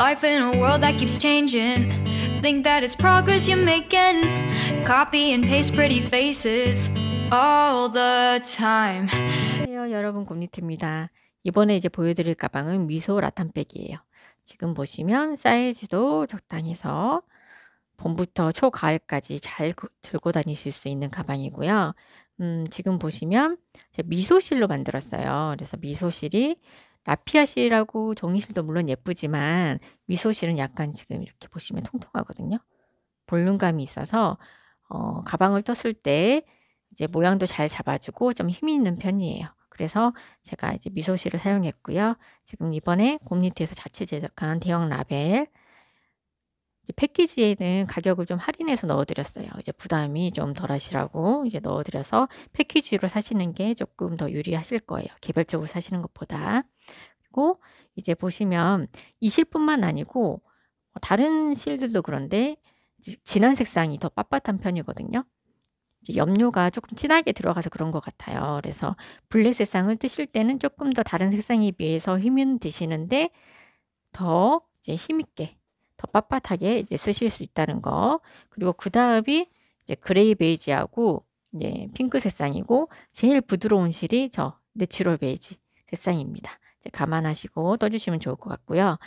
Life in a world that keeps changing. Think that it's progress you're making. Copy and paste pretty faces all the time. 안녕하세요, 여러분 곰니트입니다. 이번에 이제 보여드릴 가방은 미소 라탄백이에요. 지금 보시면 사이즈도 적당해서 봄부터 초가을까지 잘 들고 다니실 수 있는 가방이고요. 음, 지금 보시면 미소실로 만들었어요. 그래서 미소실이 라피아실하고 정의실도 물론 예쁘지만 미소실은 약간 지금 이렇게 보시면 통통하거든요. 볼륨감이 있어서 어, 가방을 떴을 때 이제 모양도 잘 잡아주고 좀 힘이 있는 편이에요. 그래서 제가 이제 미소실을 사용했고요. 지금 이번에 곰니트에서 자체 제작한 대형 라벨 패키지에는 가격을 좀 할인해서 넣어드렸어요. 이제 부담이 좀 덜하시라고 이제 넣어드려서 패키지로 사시는 게 조금 더 유리하실 거예요. 개별적으로 사시는 것보다. 그리고 이제 보시면 이 실뿐만 아니고 뭐 다른 실들도 그런데 진한 색상이 더 빳빳한 편이거든요. 염료가 조금 진하게 들어가서 그런 것 같아요. 그래서 블랙 색상을 뜨실 때는 조금 더 다른 색상에 비해서 힘은 드시는데 더 이제 힘있게 더 빳빳하게 이제 쓰실 수 있다는 거 그리고 그 다음이 이제 그레이 베이지하고 이제 핑크 색상이고 제일 부드러운 실이 저 내추럴 베이지 색상입니다. 감안하시고 떠주시면 좋을 것 같고요.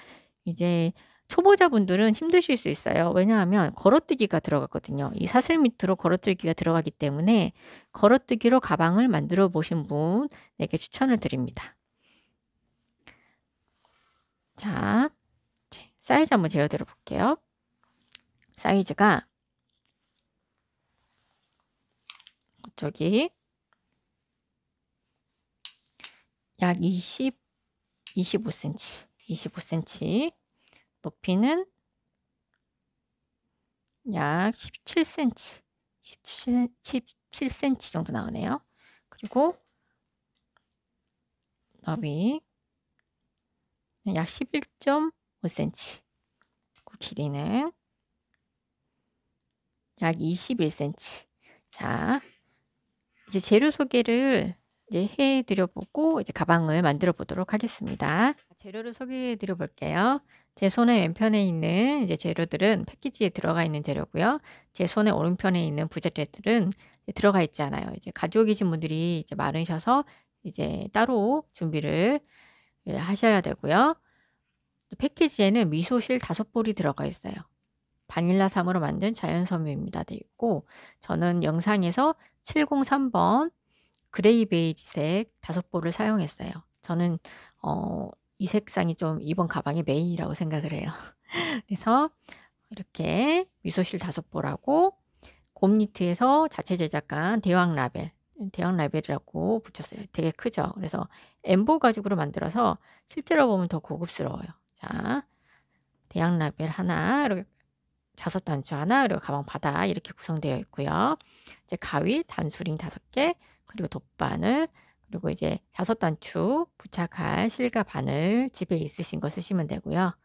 이제 초보자분들은 힘드실 수 있어요. 왜냐하면 걸어뜨기가 들어갔거든요. 이 사슬 밑으로 걸어뜨기가 들어가기 때문에 걸어뜨기로 가방을 만들어 보신 분에게 추천을 드립니다. 자, 사이즈 한번 재어 들어볼게요. 사이즈가 저기 약 20, 25cm, 25cm. 높이는 약 17cm, 17, 17cm 정도 나오네요. 그리고 너비 약 11.5cm. 그 길이는 약 21cm. 자, 이제 재료 소개를 이제 예, 해드려보고 이제 가방을 만들어 보도록 하겠습니다. 재료를 소개해드려 볼게요. 제손에 왼편에 있는 이제 재료들은 패키지에 들어가 있는 재료고요. 제손에 오른편에 있는 부재료들은 들어가 있지 않아요. 이제 가져오기신 분들이 이제 많으셔서 이제 따로 준비를 예, 하셔야 되고요. 패키지에는 미소실 다섯 볼이 들어가 있어요. 바닐라삼으로 만든 자연섬유입니다. 되어 있고 저는 영상에서 703번 그레이 베이지색 다섯 볼을 사용했어요. 저는 어, 이 색상이 좀 이번 가방의 메인이라고 생각을 해요. 그래서 이렇게 미소실 다섯 볼하고 곰니트에서 자체 제작한 대왕 라벨 대왕 라벨이라고 붙였어요. 되게 크죠. 그래서 엠보 가죽으로 만들어서 실제로 보면 더 고급스러워요. 자, 대왕 라벨 하나, 이렇게 자석 단추 하나, 그리고 가방 바다 이렇게 구성되어 있고요. 이제 가위 단수링 다섯 개, 그리고 돗바늘, 그리고 이제 다섯 단추 부착할 실과 바늘 집에 있으신 거 쓰시면 되고요.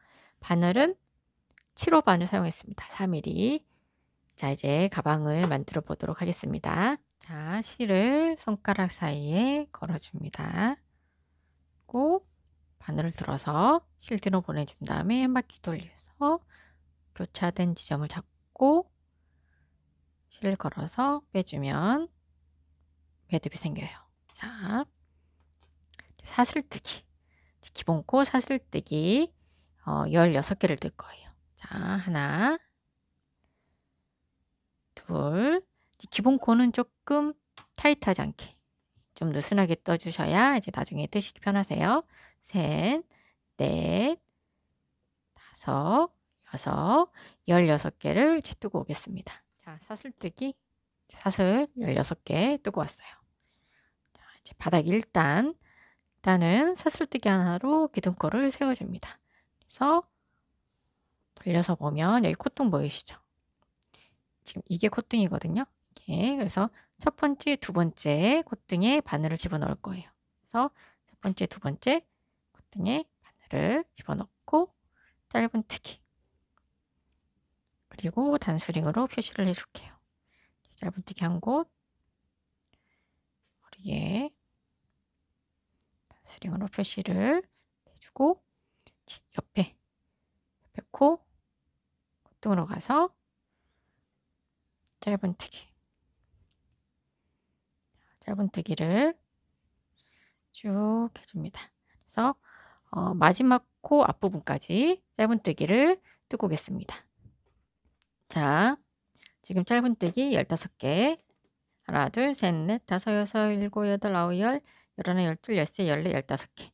바늘은 7호 바늘 사용했습니다. 3mm. 자, 이제 가방을 만들어 보도록 하겠습니다. 자, 실을 손가락 사이에 걸어줍니다. 꼭 바늘을 들어서 실 뒤로 보내준 다음에 한 바퀴 돌려서 교차된 지점을 잡고 실을 걸어서 빼주면 매듭이 생겨요. 자, 사슬뜨기. 기본코 사슬뜨기 어, 16개를 뜰 거예요. 자, 하나, 둘. 기본코는 조금 타이트하지 않게 좀 느슨하게 떠주셔야 이제 나중에 뜨시기 편하세요. 셋, 넷, 다섯, 여섯, 열여섯 개를 뜨고 오겠습니다. 자, 사슬뜨기 사슬 1 6개 뜨고 왔어요. 이제 바닥 1단 일단은 사슬뜨기 하나로 기둥코를 세워줍니다. 그래서 돌려서 보면 여기 콧등 보이시죠? 지금 이게 콧등이거든요. 이게 그래서 첫 번째, 두 번째 콧등에 바늘을 집어넣을 거예요. 그래서 첫 번째, 두 번째 콧등에 바늘을 집어넣고 짧은 뜨기 그리고 단수링으로 표시를 해줄게요. 짧은 뜨기 한 곳, 머리에 스링으로 표시를 해주고 옆에 옆에 코 콧등으로 가서 짧은뜨기 짧은뜨기를 쭉 해줍니다. 그래서 어, 마지막 코 앞부분까지 짧은뜨기를 뜨고 오겠습니다. 자, 지금 짧은뜨기 15개 하나, 둘, 셋, 넷, 다섯, 여섯, 일곱, 여덟, 아홉, 열, 열하나, 열둘, 열셋열넷 열다섯 개.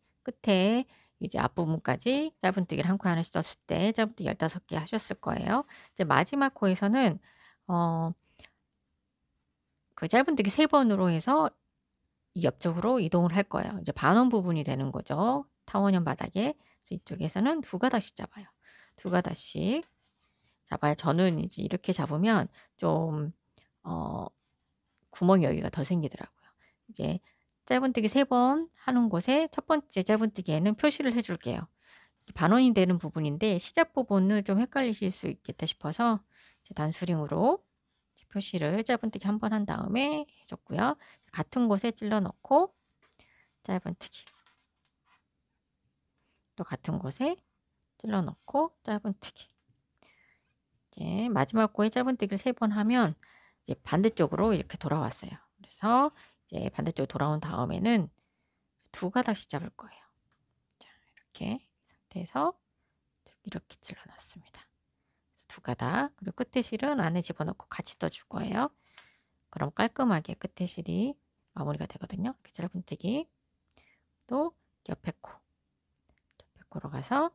끝에 이제 앞부분까지 짧은뜨기를 한 코 하나씩 썼을 때 짧은뜨기 열다섯 개 하셨을 거예요. 이제 마지막 코에서는 어, 그 짧은뜨기 세 번으로 해서 옆쪽으로 이동을 할 거예요. 이제 반원 부분이 되는 거죠. 타원형 바닥에 이쪽에서는 두 가닥씩 잡아요. 두 가닥씩 잡아요. 저는 이제 이렇게 잡으면 좀 어, 구멍이 여기가 더 생기더라고요. 이제 짧은뜨기 세 번 하는 곳에 첫 번째 짧은뜨기에는 표시를 해줄게요. 반원이 되는 부분인데 시작 부분을 좀 헷갈리실 수 있겠다 싶어서 단수링으로 표시를 짧은뜨기 한 번 한 다음에 해줬고요. 같은 곳에 찔러 넣고 짧은뜨기 또 같은 곳에 찔러 넣고 짧은뜨기 이제 마지막 곳에 짧은뜨기를 세 번 하면 이제 반대쪽으로 이렇게 돌아왔어요. 그래서 이제 반대쪽 돌아온 다음에는 두 가닥씩 잡을 거예요. 자, 이렇게 상태에서 이렇게 찔러 놨습니다두 가닥 그리고 끝에 실은 안에 집어넣고 같이 떠줄 거예요. 그럼 깔끔하게 끝에 실이 마무리가 되거든요. 이렇게 짧은뜨기 또 옆에 코 옆에 코로 가서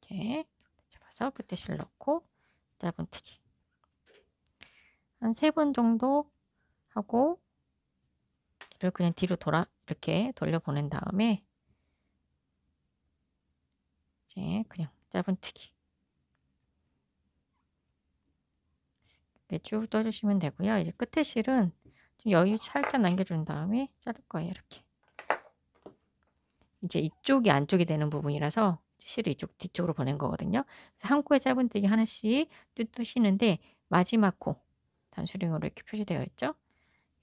이렇게 잡아서 끝에 실 넣고 짧은뜨기 한세번 정도 하고 얘를 그냥 뒤로 돌아 이렇게 돌려보낸 다음에 이제 그냥 짧은 튀기 이렇게 네, 쭉 떠주시면 되고요. 이제 끝에 실은 좀 여유 살짝 남겨준 다음에 자를 거예요. 이렇게 이제 이쪽이 안쪽이 되는 부분이라서 실을 이쪽 뒤쪽으로 보낸 거거든요. 한 코에 짧은뜨기 하나씩 뚜뚜 시는데 마지막 코 단수링으로 이렇게 표시되어 있죠.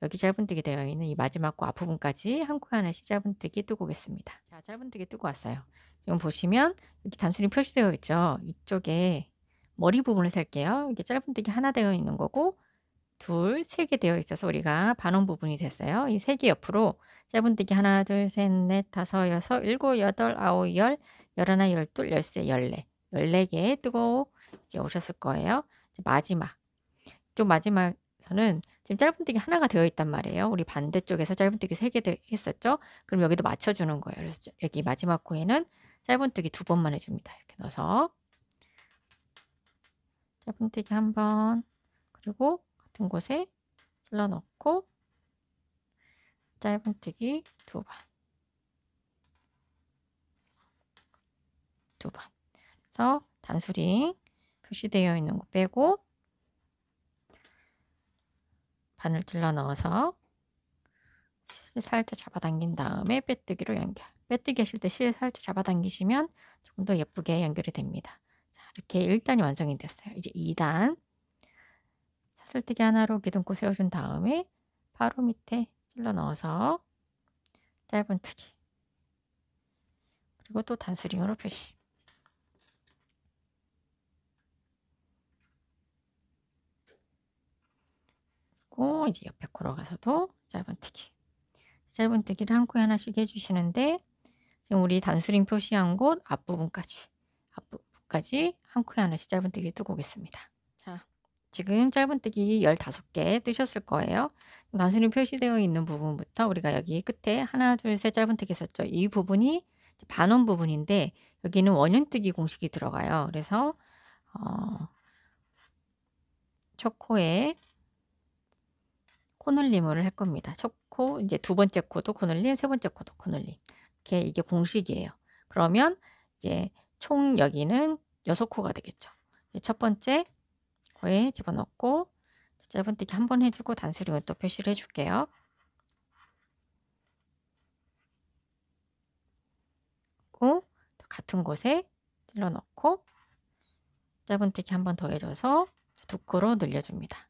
여기 짧은뜨기 되어 있는 이 마지막 과 앞부분까지 한 코 하나씩 짧은뜨기 뜨고 오겠습니다. 자, 짧은뜨기 뜨고 왔어요. 지금 보시면 여기 단수링 표시되어 있죠. 이쪽에 머리 부분을 살게요. 이게 짧은뜨기 하나 되어 있는 거고 둘, 세 개 되어 있어서 우리가 반원 부분이 됐어요. 이 세 개 옆으로 짧은뜨기 하나, 둘, 셋, 넷, 다섯, 여섯, 일곱, 여덟, 아홉, 열, 열하나, 열둘, 열세, 열네, 열네 개 뜨고 이제 오셨을 거예요. 이제 마지막 이쪽 마지막 에서는 지금 짧은뜨기 하나가 되어 있단 말이에요. 우리 반대쪽에서 짧은뜨기 세 개 했었죠? 그럼 여기도 맞춰주는 거예요. 그래서 여기 마지막 코에는 짧은뜨기 두 번만 해줍니다. 이렇게 넣어서 짧은뜨기 한 번, 그리고 같은 곳에 찔러 넣고 짧은뜨기 두 번, 두 번. 그래서 단수링 표시되어 있는 거 빼고 바늘 찔러 넣어서 실 살짝 잡아당긴 다음에 빼뜨기로 연결. 빼뜨기 하실 때 실 살짝 잡아당기시면 조금 더 예쁘게 연결이 됩니다. 자, 이렇게 1단이 완성이 됐어요. 이제 2단 사슬뜨기 하나로 기둥코 세워준 다음에 바로 밑에 찔러 넣어서 짧은 뜨기 그리고 또 단수링으로 표시 해주시고 이제 옆에 걸어가서도 짧은뜨기 짧은뜨기를 한 코에 하나씩 해주시는데 지금 우리 단수링 표시한 곳 앞부분까지 앞부분까지 한 코에 하나씩 짧은뜨기 뜨고 오겠습니다. 자, 지금 짧은뜨기 15개 뜨셨을 거예요. 단수링 표시되어 있는 부분부터 우리가 여기 끝에 하나 둘 셋 짧은뜨기 했었죠이 부분이 반원 부분인데 여기는 원형뜨기 공식이 들어가요. 그래서 어, 첫 코에 코널림을 할 겁니다. 첫 코, 이제 두 번째 코도 코널림, 세 번째 코도 코널림. 이렇게 이게 공식이에요. 그러면 이제 총 여기는 여섯 코가 되겠죠. 첫 번째 코에 집어넣고 짧은뜨기 한 번 해주고 단수링을 또 표시를 해줄게요. 또 같은 곳에 찔러 넣고 짧은뜨기 한 번 더 해줘서 두 코로 늘려줍니다.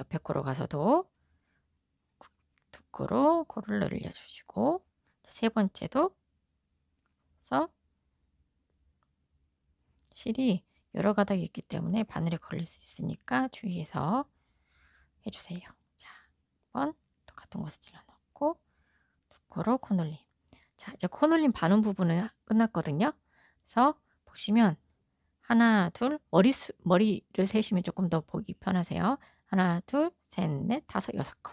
옆에 코로 가서도 거꾸로 코를 늘려주시고 세 번째도 써 실이 여러 가닥이 있기 때문에 바늘에 걸릴 수 있으니까 주의해서 해주세요. 자, 1번 똑같은 곳을 찔러넣고 두 코로 코놀림 자, 이제 코놀림 반음 부분은 끝났거든요. 그래서 보시면 하나, 둘, 머리 수, 머리를 세시면 조금 더 보기 편하세요. 하나, 둘, 셋, 넷, 다섯, 여섯 코.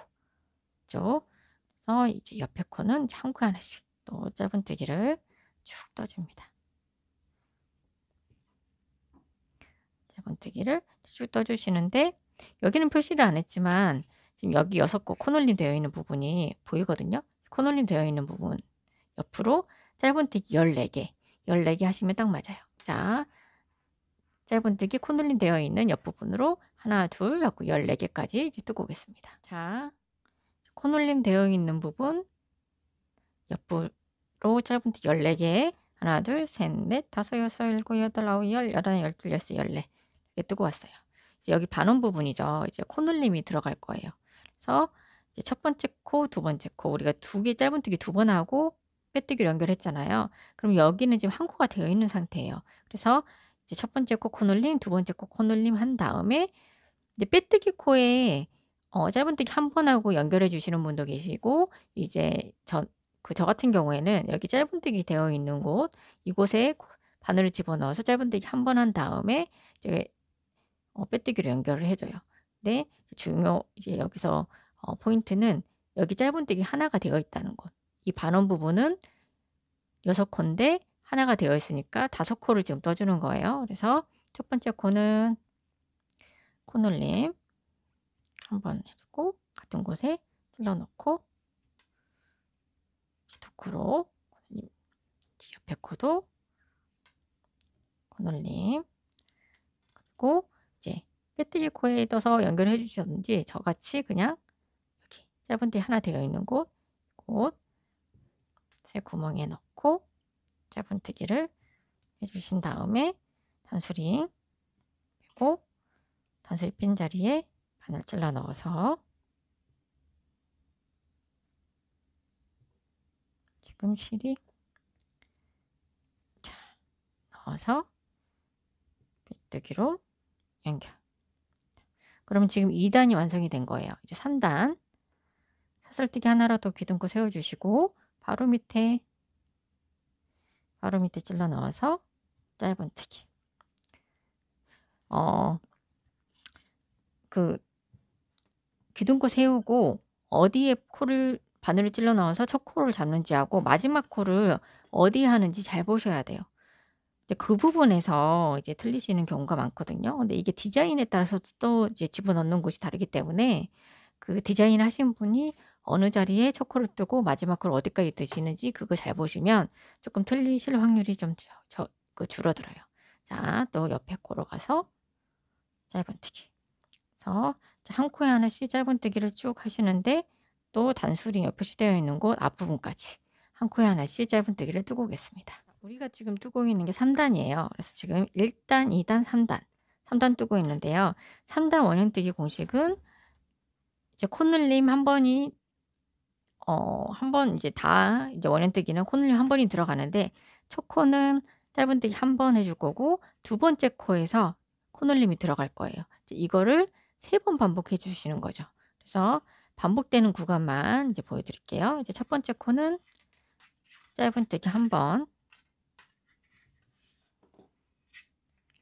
쭉. 그래서 이제 옆에 코는 향구 하나씩 또 짧은뜨기를 쭉 떠줍니다. 짧은뜨기를 쭉 떠주시는데 여기는 표시를 안 했지만 지금 여기 여섯 코 코널림 되어 있는 부분이 보이거든요. 코널림 되어 있는 부분 옆으로 짧은뜨기 14개 14개 하시면 딱 맞아요. 자 짧은뜨기 코널림 되어 있는 옆부분으로 하나 둘 하고 14개까지 이제 뜨고 오겠습니다. 자 코놀림 대응 있는 부분 옆으로 짧은 티 14개 하나 둘셋넷 다섯 여섯 일곱 여덟 아홉 열 열하나 열둘 열세 열네 이렇게 뜨고 왔어요. 이제 여기 반원 부분이죠. 이제 코놀림이 들어갈 거예요. 그래서 이제 첫 번째 코, 두 번째 코 우리가 두 개 짧은뜨기 두 번 하고 빼뜨기로 연결했잖아요. 그럼 여기는 지금 한 코가 되어 있는 상태예요. 그래서 이제 첫 번째 코 코놀림, 두 번째 코 코놀림 한 다음에 이제 빼뜨기 코에 어 짧은뜨기 한 번 하고 연결해 주시는 분도 계시고 이제 전그저 그 같은 경우에는 여기 짧은뜨기 되어 있는 곳 이곳에 바늘을 집어넣어서 짧은뜨기 한 번 한 다음에 이제 어 빼뜨기로 연결을 해 줘요. 근데 중요 이제 여기서 어 포인트는 여기 짧은뜨기 하나가 되어 있다는 것. 이 반원 부분은 6인데 하나가 되어 있으니까 5 코를 지금 떠 주는 거예요. 그래서 첫 번째 코는 코 눌림 한번 해주고 같은 곳에 찔러넣고 두 코로 옆에 코도 코놀림 그리고 이제 빼뜨기 코에 떠서 연결해 주셨는지 저같이 그냥 여기 짧은 데 하나 되어 있는 곳, 곳새 구멍에 넣고 짧은 뜨기를 해주신 다음에 단수링 빼고 단수리 핀 자리에 반을 찔러 넣어서 지금 실이 자, 넣어서 빗뜨기로 연결 그러면 지금 2단이 완성이 된 거예요 이제 3단 사슬뜨기 하나라도 귀둥고 세워주시고 바로 밑에 바로 밑에 찔러 넣어서 짧은 뜨기 어, 그 기둥코 세우고 어디에 코를 바늘을 찔러 넣어서 첫 코를 잡는지 하고 마지막 코를 어디에 하는지 잘 보셔야 돼요. 이제 그 부분에서 이제 틀리시는 경우가 많거든요. 근데 이게 디자인에 따라서도 또 이제 집어넣는 곳이 다르기 때문에 그 디자인 하신 분이 어느 자리에 첫 코를 뜨고 마지막 코를 어디까지 뜨시는지 그거 잘 보시면 조금 틀리실 확률이 좀 저, 저, 그 줄어들어요. 자, 또 옆에 코로 가서 짧은뜨기. 그래서 한 코에 하나씩 짧은뜨기를 쭉 하시는데 또 단수링 옆에 시되어 있는 곳 앞부분까지 한 코에 하나씩 짧은뜨기를 뜨고 오겠습니다. 우리가 지금 뜨고 있는 게 3단이에요. 그래서 지금 1단, 2단, 3단 3단 뜨고 있는데요. 3단 원형뜨기 공식은 이제 코늘림 한 번이 어, 한 번 이제 다 이제 원형뜨기는 코늘림 한 번이 들어가는데 첫 코는 짧은뜨기 한 번 해줄 거고 두 번째 코에서 코늘림이 들어갈 거예요. 이거를 세번 반복해 주시는 거죠. 그래서 반복되는 구간만 이제 보여드릴게요. 이제 첫 번째 코는 짧은뜨기 한 번.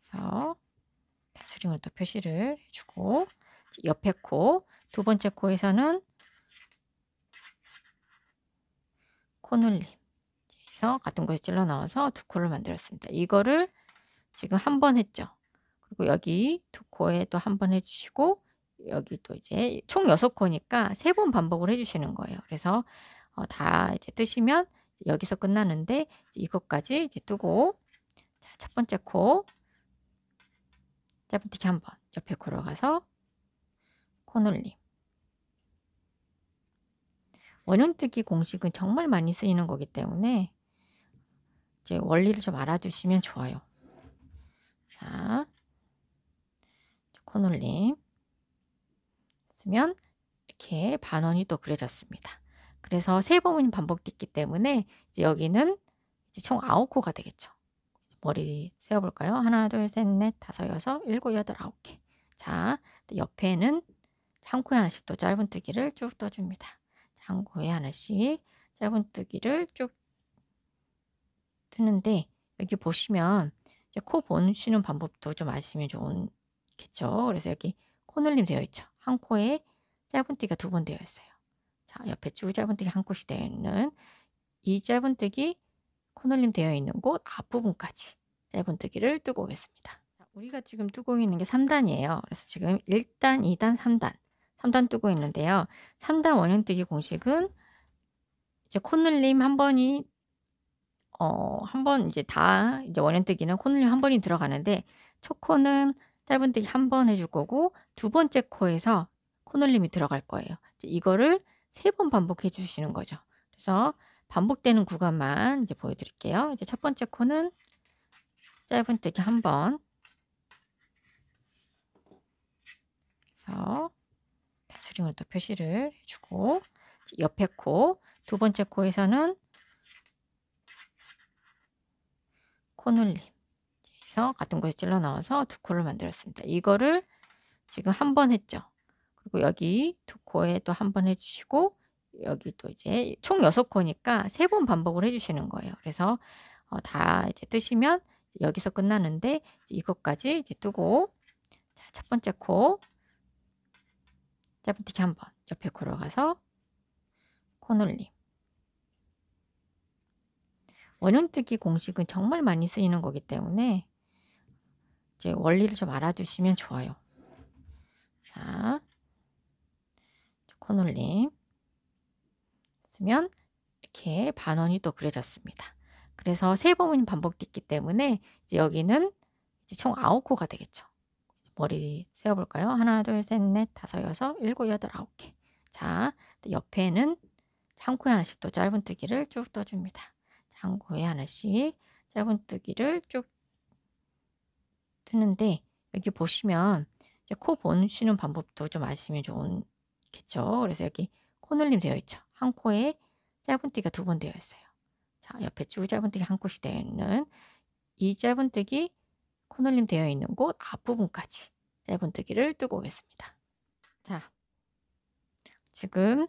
그래서 수링을또 표시를 해주고 옆에 코, 두 번째 코에서는 코늘림. 그래서 같은 곳에 찔러 넣어서 두 코를 만들었습니다. 이거를 지금 한 번 했죠. 그리고 여기 두 코에 또 한 번 해주시고 여기 도 이제 총 여섯 코니까 세 번 반복을 해주시는 거예요. 그래서 어, 다 이제 뜨시면 이제 여기서 끝나는데 이제 이것까지 이제 뜨고 자, 첫 번째 코 짧은뜨기 한번 옆에 코로 가서 코늘림 원형뜨기 공식은 정말 많이 쓰이는 거기 때문에 이제 원리를 좀 알아두시면 좋아요. 자, 코놀림 쓰면 이렇게 반원이 또 그려졌습니다. 그래서 세 번은 반복됐기 때문에 이제 여기는 이제 총 아홉 코가 되겠죠. 머리 세어볼까요? 하나, 둘, 셋, 넷, 다섯, 여섯, 일곱, 여덟, 아홉 개. 자, 옆에는 한 코에 하나씩 또 짧은뜨기를 쭉 떠줍니다. 한 코에 하나씩 짧은뜨기를 쭉 뜨는데 여기 보시면 코 보시는 방법도 좀 아시면 좋은 겠죠 그래서 여기 코늘림 되어 있죠. 한 코에 짧은뜨기가 두 번 되어 있어요. 자, 옆에 쭉 짧은뜨기 한 곳이 되어 있는 이 짧은뜨기 코늘림 되어 있는 곳 앞부분까지 짧은뜨기를 뜨고 오겠습니다. 우리가 지금 뜨고 있는 게 3단이에요. 그래서 지금 1단, 2단, 3단, 3단 뜨고 있는데요. 3단 원형뜨기 공식은 이제 코늘림 한 번이 어, 한 번 이제 다 이제 원형뜨기는 코늘림 한 번이 들어가는데 초 코는 짧은 뜨기 한 번 해줄 거고 두 번째 코에서 코놀림이 들어갈 거예요. 이거를 세 번 반복해 주시는 거죠. 그래서 반복되는 구간만 이제 보여드릴게요. 이제 첫 번째 코는 짧은 뜨기 한 번. 그서수링을또 표시를 해주고 옆에 코, 두 번째 코에서는 코놀림. 해서 같은 곳에 찔러 넣어서 두 코를 만들었습니다. 이거를 지금 한 번 했죠. 그리고 여기 두 코에 또 한 번 해주시고 여기 도 이제 총 여섯 코니까 세 번 반복을 해주시는 거예요. 그래서 어, 다 이제 뜨시면 이제 여기서 끝나는데 이것까지 이제 뜨고 자, 첫 번째 코 짧은티기 한번 옆에 코로 가서 코놀림 원형뜨기 공식은 정말 많이 쓰이는 거기 때문에 이제 원리를 좀 알아두시면 좋아요. 자, 코놀림 쓰면 이렇게 반원이 또 그려졌습니다. 그래서 세 번은 반복됐기 때문에 이제 여기는 이제 총 아홉 코가 되겠죠. 머리 세어볼까요? 하나, 둘, 셋, 넷, 다섯, 여섯, 일곱, 여덟, 아홉 개. 자, 옆에는 한 코에 하나씩 또 짧은뜨기를 쭉 떠줍니다. 한 코에 하나씩 짧은뜨기를 쭉 드는데 여기 보시면 이제 코 보시는 방법도 좀 아시면 좋겠죠. 그래서 여기 코늘림 되어 있죠. 한 코에 짧은띠가 두 번 되어 있어요. 자, 옆에 쭉 짧은띠가 한코이 되어 있는 이짧은띠기코늘림 되어 있는 곳 앞부분까지 짧은뜨기를 뜨고 오겠습니다. 자, 지금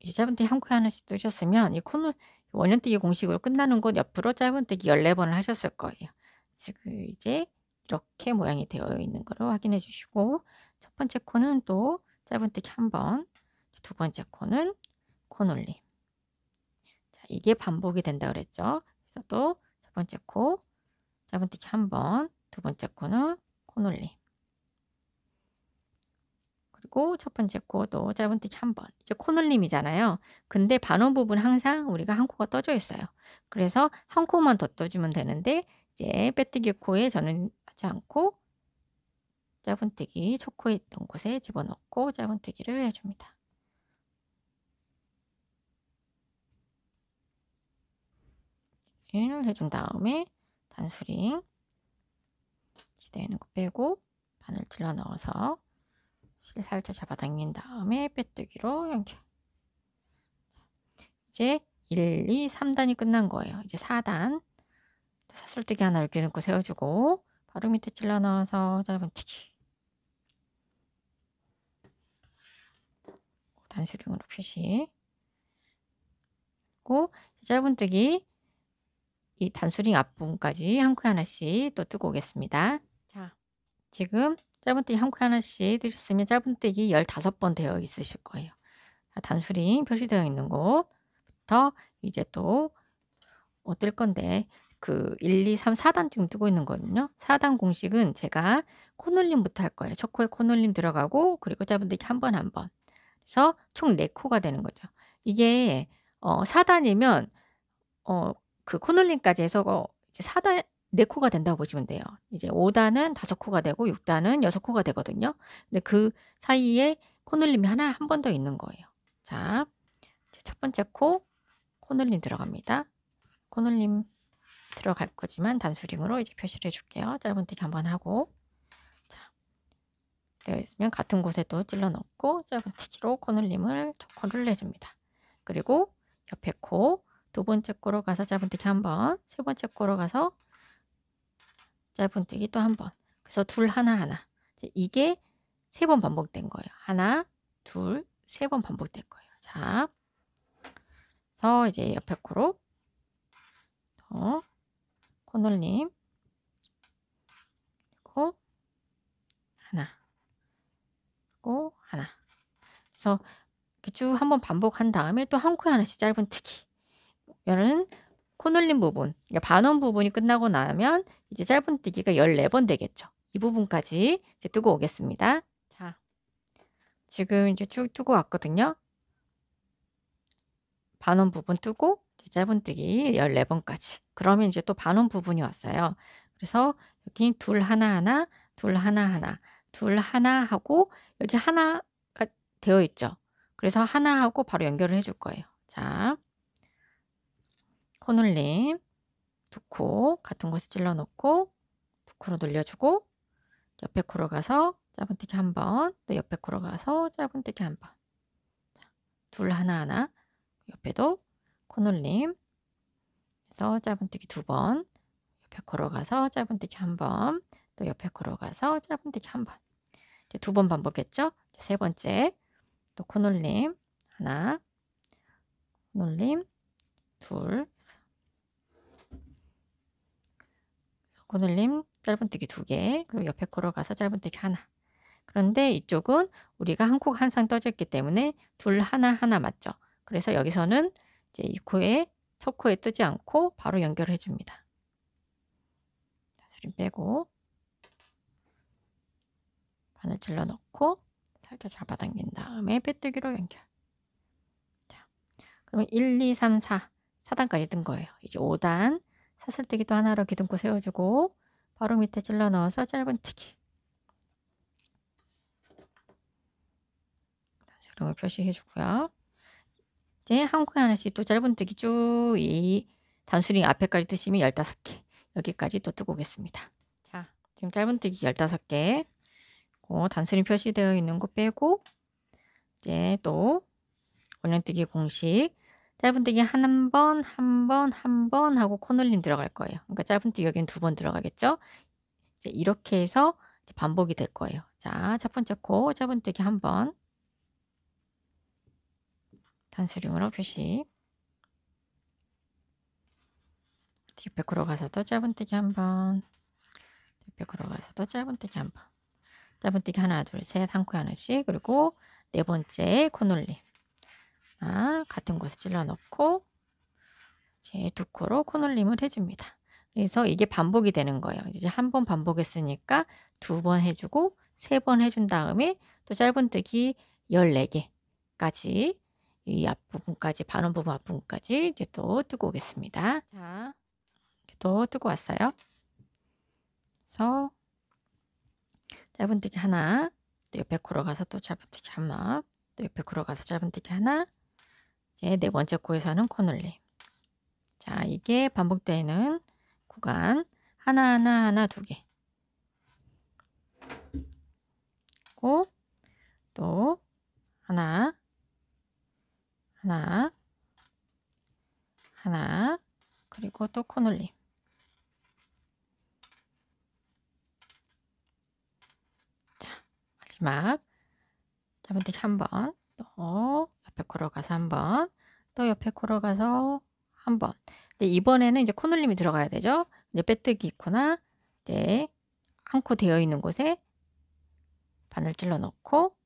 이 짧은뜨기 한 코에 하나씩 뜨셨으면 이 코널 원형뜨기 공식으로 끝나는 곳 옆으로 짧은뜨기 14번을 하셨을 거예요. 지금 이제 이렇게 모양이 되어 있는 거로 확인해 주시고 첫 번째 코는 또 짧은뜨기 한 번 두 번째 코는 코놀림 자, 이게 반복이 된다 그랬죠 그래서 또 첫 번째 코 짧은뜨기 한 번 두 번째 코는 코놀림 그리고 첫 번째 코도 짧은뜨기 한 번 이제 코놀림이잖아요 근데 반원 부분 항상 우리가 한 코가 떠져 있어요 그래서 한 코만 더 떠주면 되는데 이제 빼뜨기 코에 저는 하지 않고 짧은뜨기 초코에 있던 곳에 집어넣고 짧은뜨기를 해줍니다. 해준 다음에 단수링 지대는 거 빼고 바늘 찔러 넣어서 실 살짝 잡아당긴 다음에 빼뜨기로 연결 이제 1, 2, 3단이 끝난 거예요. 이제 4단 사슬뜨기 하나 이렇게 넣고 세워주고 바로 밑에 찔러 넣어서 짧은뜨기 단수링으로 표시 그리고 짧은뜨기 이 단수링 앞부분까지 한코에 하나씩 또 뜨고 오겠습니다. 자, 지금 짧은뜨기 한코에 하나씩 뜨셨으면 짧은뜨기 15번 되어 있으실 거예요. 단수링 표시되어 있는 곳부터 이제 또어뜰 건데 그 1, 2, 3, 4단 지금 뜨고 있는 거거든요. 4단 공식은 제가 코놀림부터 할 거예요. 첫 코에 코놀림 들어가고 그리고 짧은데기 한번 한 번. 그래서 총 4코가 되는 거죠. 이게 어 4단이면 어그 코놀림까지 해서 어, 이제 4단 4코가 된다고 보시면 돼요. 이제 5단은 5코가 되고 6단은 6코가 되거든요. 근데 그 사이에 코놀림이 하나 한 번 더 있는 거예요. 자, 첫 번째 코 코놀림 들어갑니다. 코놀림 들어갈 거지만 단수링으로 이제 표시를 해줄게요. 짧은뜨기 한번 하고 자, 되어 있으면 같은 곳에 도 찔러 넣고 짧은뜨기로 코늘림을 초코를 내줍니다. 그리고 옆에 코 두 번째 코로 가서 짧은뜨기 한번 세 번째 코로 가서 짧은뜨기 또 한번 그래서 둘 하나 하나 이게 세 번 반복된 거예요. 하나 둘세 번 반복된 거예요. 자, 그래서 이제 옆에 코로 더 코놀님 그리고 하나 그리고 하나 그래서 쭉 한번 반복한 다음에 또 한 코에 하나씩 짧은 특이 이거는 코놀림 부분 그러니까 반원 부분이 끝나고 나면 이제 짧은 뜨기가 14번 되겠죠 이 부분까지 이제 뜨고 오겠습니다 자 지금 이제 쭉 뜨고 왔거든요 반원 부분 뜨고 대자분뜨기 14번까지. 그러면 이제 또 반원 부분이 왔어요. 그래서 여기 둘 하나하나, 둘 하나하나, 둘 하나하고 여기 하나가 되어 있죠. 그래서 하나하고 바로 연결을 해줄 거예요. 자, 코눌림 두 코 같은 곳에 찔러 놓고 두 코로 늘려주고 옆에 코로 가서 짧은뜨기 한 번, 또 옆에 코로 가서 짧은뜨기 한 번. 자, 둘 하나하나 옆에도 코놀림. 그래서 짧은뜨기 두 번, 옆에 걸어가서 짧은뜨기 한 번, 또 옆에 걸어가서 짧은뜨기 한 번. 두 번 반복했죠? 세 번째, 또 코놀림 하나, 코놀림 둘, 코놀림 짧은뜨기 두 개, 그리고 옆에 걸어가서 짧은뜨기 하나. 그런데 이쪽은 우리가 한콕항상 떠졌기 때문에 둘 하나 하나 맞죠? 그래서 여기서는 이제 이 코에 첫 코에 뜨지 않고 바로 연결해 을 줍니다. 수림 빼고 바늘 찔러 넣고 살짝 잡아당긴 다음에 빼뜨기로 연결. 자, 그러면 1, 2, 3, 4 4단까지 뜬 거예요. 이제 5단 사슬뜨기도 하나로 기둥코 세워주고 바로 밑에 찔러 넣어서 짧은 뜨기. 이런걸 표시해 주고요. 이제 한 코에 하나씩 또 짧은뜨기 쭉 이 단수링 앞에까지 뜨시면 15개 여기까지 또 뜨고 오겠습니다. 자 지금 짧은뜨기 15개 고 단수링 표시되어 있는 거 빼고 이제 또 원형뜨기 공식 짧은뜨기 한 번, 한 번, 한 번 하고 코널림 들어갈 거예요. 그러니까 짧은뜨기 여기는 두 번 들어가겠죠? 이제 이렇게 해서 반복이 될 거예요. 자, 첫 번째 코 짧은뜨기 한 번, 단수링으로 표시 뒷백으로 가서 또 짧은뜨기 한번 뒷백으로 가서 또 짧은뜨기 한번 짧은뜨기 하나 둘셋한 코에 하나씩 그리고 네 번째 코놀림 하 아, 같은 곳에 찔러 넣고 제두 코로 코놀림을 해줍니다 그래서 이게 반복이 되는 거예요 이제 한 번 반복했으니까 두 번 해주고 세 번 해준 다음에 또 짧은뜨기 14개까지 이 앞부분까지 발음 부분 앞부분까지 이제 또 뜨고 오겠습니다. 자, 이렇게 또 뜨고 왔어요. 그래서 짧은뜨기 하나, 또 옆에 걸어가서 또 짧은뜨기 하나, 또 옆에 걸어가서 짧은뜨기 하나. 이제 네 번째 코에서는 코늘림 자, 이게 반복되는 구간 하나 하나 하나 두 개. 고또 하나 하나, 하나, 그리고 또 코놀림. 자, 마지막. 잡은뜨기 한번, 또 옆에 코로 가서 한번, 또 옆에 코로 가서 한번. 근 이번에는 이제 코놀림이 들어가야 되죠. 이제 빼뜨기 있구나 이제 한 코 되어 있는 곳에 바늘 찔러 넣고,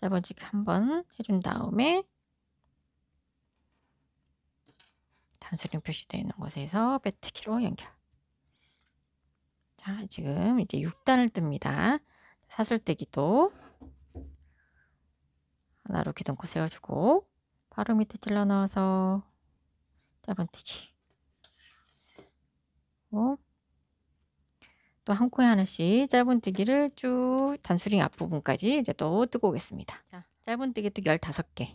잡은뜨기 한번 해준 다음에 단수링 표시되어 있는 곳에서 배트키로 연결. 자, 지금 이제 6단을 뜹니다. 사슬떼기도 하나로 기둥코 세워주고 바로 밑에 찔러 넣어서 짧은뜨기 또 한 코에 하나씩 짧은뜨기를 쭉 단수링 앞부분까지 이제 또 뜨고 오겠습니다. 짧은뜨기 또 15개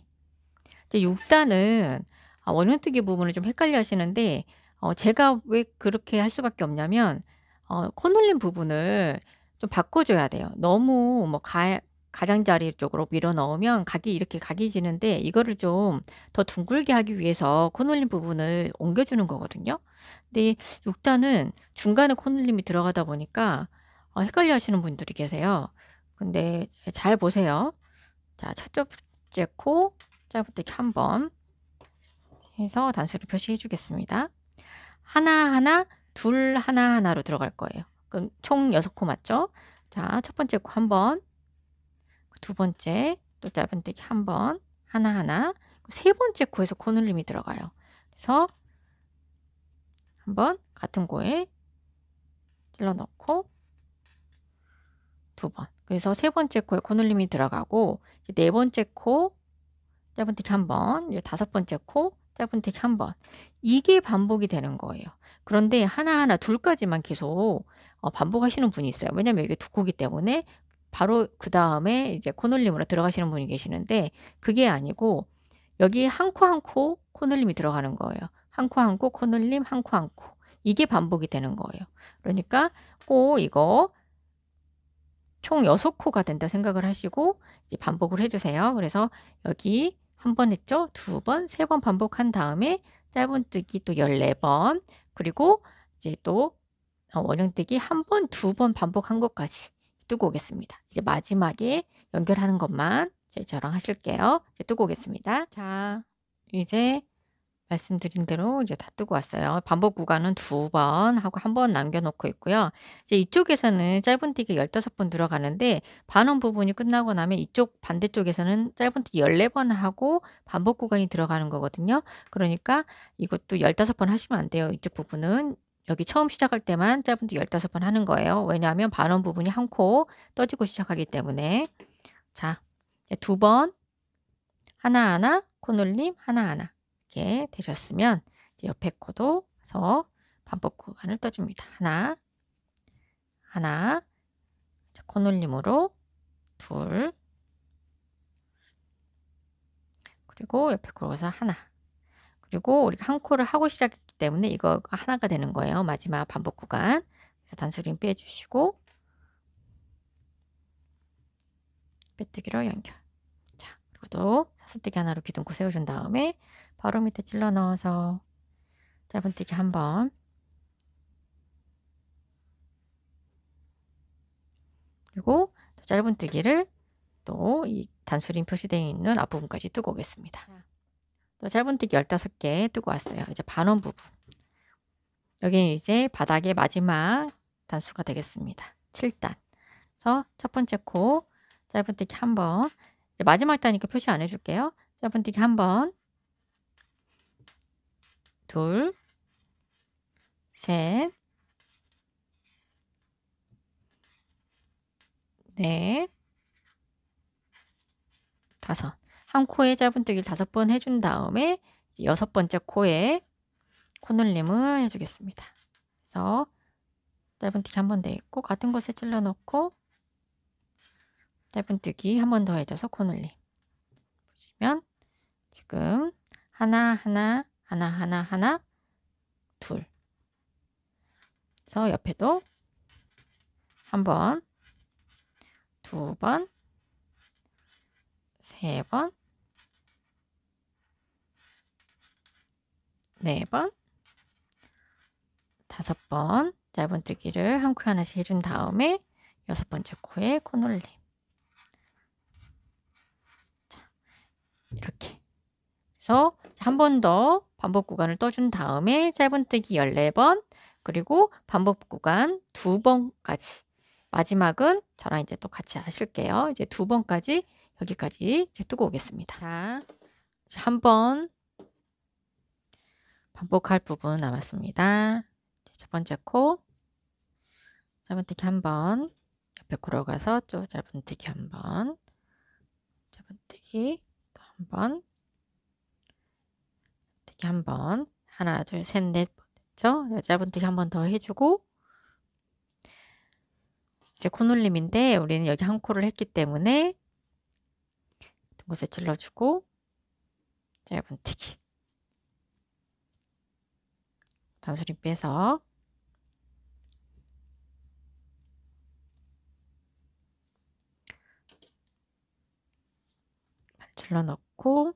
이제 6단은 아, 원형뜨기 부분을 좀 헷갈려 하시는데 어 제가 왜 그렇게 할 수밖에 없냐면 어 코놀림 부분을 좀 바꿔 줘야 돼요. 너무 뭐가 가장자리 쪽으로 밀어 넣으면 각이 이렇게 각이 지는데 이거를 좀 더 둥글게 하기 위해서 코놀림 부분을 옮겨 주는 거거든요. 근데 6단은 중간에 코놀림이 들어가다 보니까 어 헷갈려 하시는 분들이 계세요. 근데 잘 보세요. 자, 첫 번째 코, 짧 번째 한 번, 해서 단수를 표시해 주겠습니다. 하나하나, 둘 하나하나로 들어갈 거예요. 그럼 총 6코 맞죠? 자, 첫 번째 코 한 번, 두 번째, 또 짧은뜨기 한 번, 하나하나, 세 번째 코에서 코눌림이 들어가요. 그래서 한 번, 같은 코에 찔러 넣고, 두 번. 그래서 세 번째 코에 코눌림이 들어가고, 네 번째 코, 짧은뜨기 한 번, 다섯 번째 코, 짧은선택한 번. 이게 반복이 되는 거예요. 그런데 하나하나 둘까지만 계속 어, 반복하시는 분이 있어요. 왜냐면 이게 두꺼기 때문에 바로 그 다음에 이제 코놀림으로 들어가시는 분이 계시는데 그게 아니고 여기 한 코 한 코 코놀림이 들어가는 거예요. 한 코 한 코 코놀림 한 코 한 코. 이게 반복이 되는 거예요. 그러니까 꼭 이거 총6 코가 된다 생각을 하시고 반복을 해주세요. 그래서 여기 한번 했죠? 두 번, 세 번 반복한 다음에 짧은뜨기 또 14번 그리고 이제 또 어, 원형뜨기 한 번, 두 번 반복한 것까지 뜨고 오겠습니다. 이제 마지막에 연결하는 것만 저랑 하실게요. 이제 뜨고 오겠습니다. 자, 이제 말씀드린 대로 이제 다 뜨고 왔어요. 반복 구간은 두 번 하고 한 번 남겨 놓고 있고요. 이제 이쪽에서는 짧은 띠기 15번 들어가는데 반원 부분이 끝나고 나면 이쪽 반대쪽에서는 짧은 띠기 14번 하고 반복 구간이 들어가는 거거든요. 그러니까 이것도 15번 하시면 안 돼요. 이쪽 부분은 여기 처음 시작할 때만 짧은 띠기 15번 하는 거예요. 왜냐하면 반원 부분이 한 코 떠지고 시작하기 때문에 자, 두 번 하나하나 코놀림 하나하나 이렇게 되셨으면 옆에 코도 해서 반복 구간을 떠줍니다. 하나, 하나, 코놀림으로 둘, 그리고 옆에 코로서 하나, 그리고 우리가 한 코를 하고 시작했기 때문에 이거 하나가 되는 거예요. 마지막 반복 구간. 그래서 단수링 빼주시고 빼뜨기로 연결. 자, 그리고 또 사뜨기 하나로 비둥고 세워준 다음에 바로 밑에 찔러 넣어서 짧은뜨기 한번 그리고 짧은뜨기를 또 이 단수링 표시되어 있는 앞부분까지 뜨고 오겠습니다. 또 짧은뜨기 15개 뜨고 왔어요. 이제 반원 부분 여기는 이제 바닥의 마지막 단수가 되겠습니다. 7단 그래서 첫 번째 코 짧은뜨기 한번 마지막 다니까 표시 안 해줄게요. 짜번뛰기 한 번, 둘, 셋, 넷, 다섯. 한 코에 짜분뛰기를 다섯 번 해준 다음에 여섯 번째 코에 코늘림을 해주겠습니다. 그래서 짧은뛰기 한번돼 있고 같은 곳에 찔러 넣고 짧은뜨기 한 번 더 해줘서 코늘리 보시면 지금 하나 하나 하나 하나 하나 둘 그래서 옆에도 한 번, 두 번, 세 번, 네 번, 다섯 번 짧은뜨기를 한 코에 하나씩 해준 다음에 여섯 번째 코에 코놀림 이렇게. 그래서 한 번 더 반복 구간을 떠준 다음에 짧은뜨기 14번 그리고 반복 구간 2 번까지 마지막은 저랑 이제 또 같이 하실게요. 이제 두 번까지 여기까지 이제 뜨고 오겠습니다. 자, 한 번 반복할 부분 남았습니다. 첫 번째 코 짧은뜨기 한 번 옆에 걸어가서 또 짧은뜨기 한 번 짧은뜨기 한번 되게 한 번 하나 둘 셋넷 됐죠? 여자분들이 한번 더 해주고 이제 코눌림인데 우리는 여기 한 코를 했기 때문에 등 곳에 찔러주고 짧은뜨기 단수리 빼서 찔러 넣고 넣고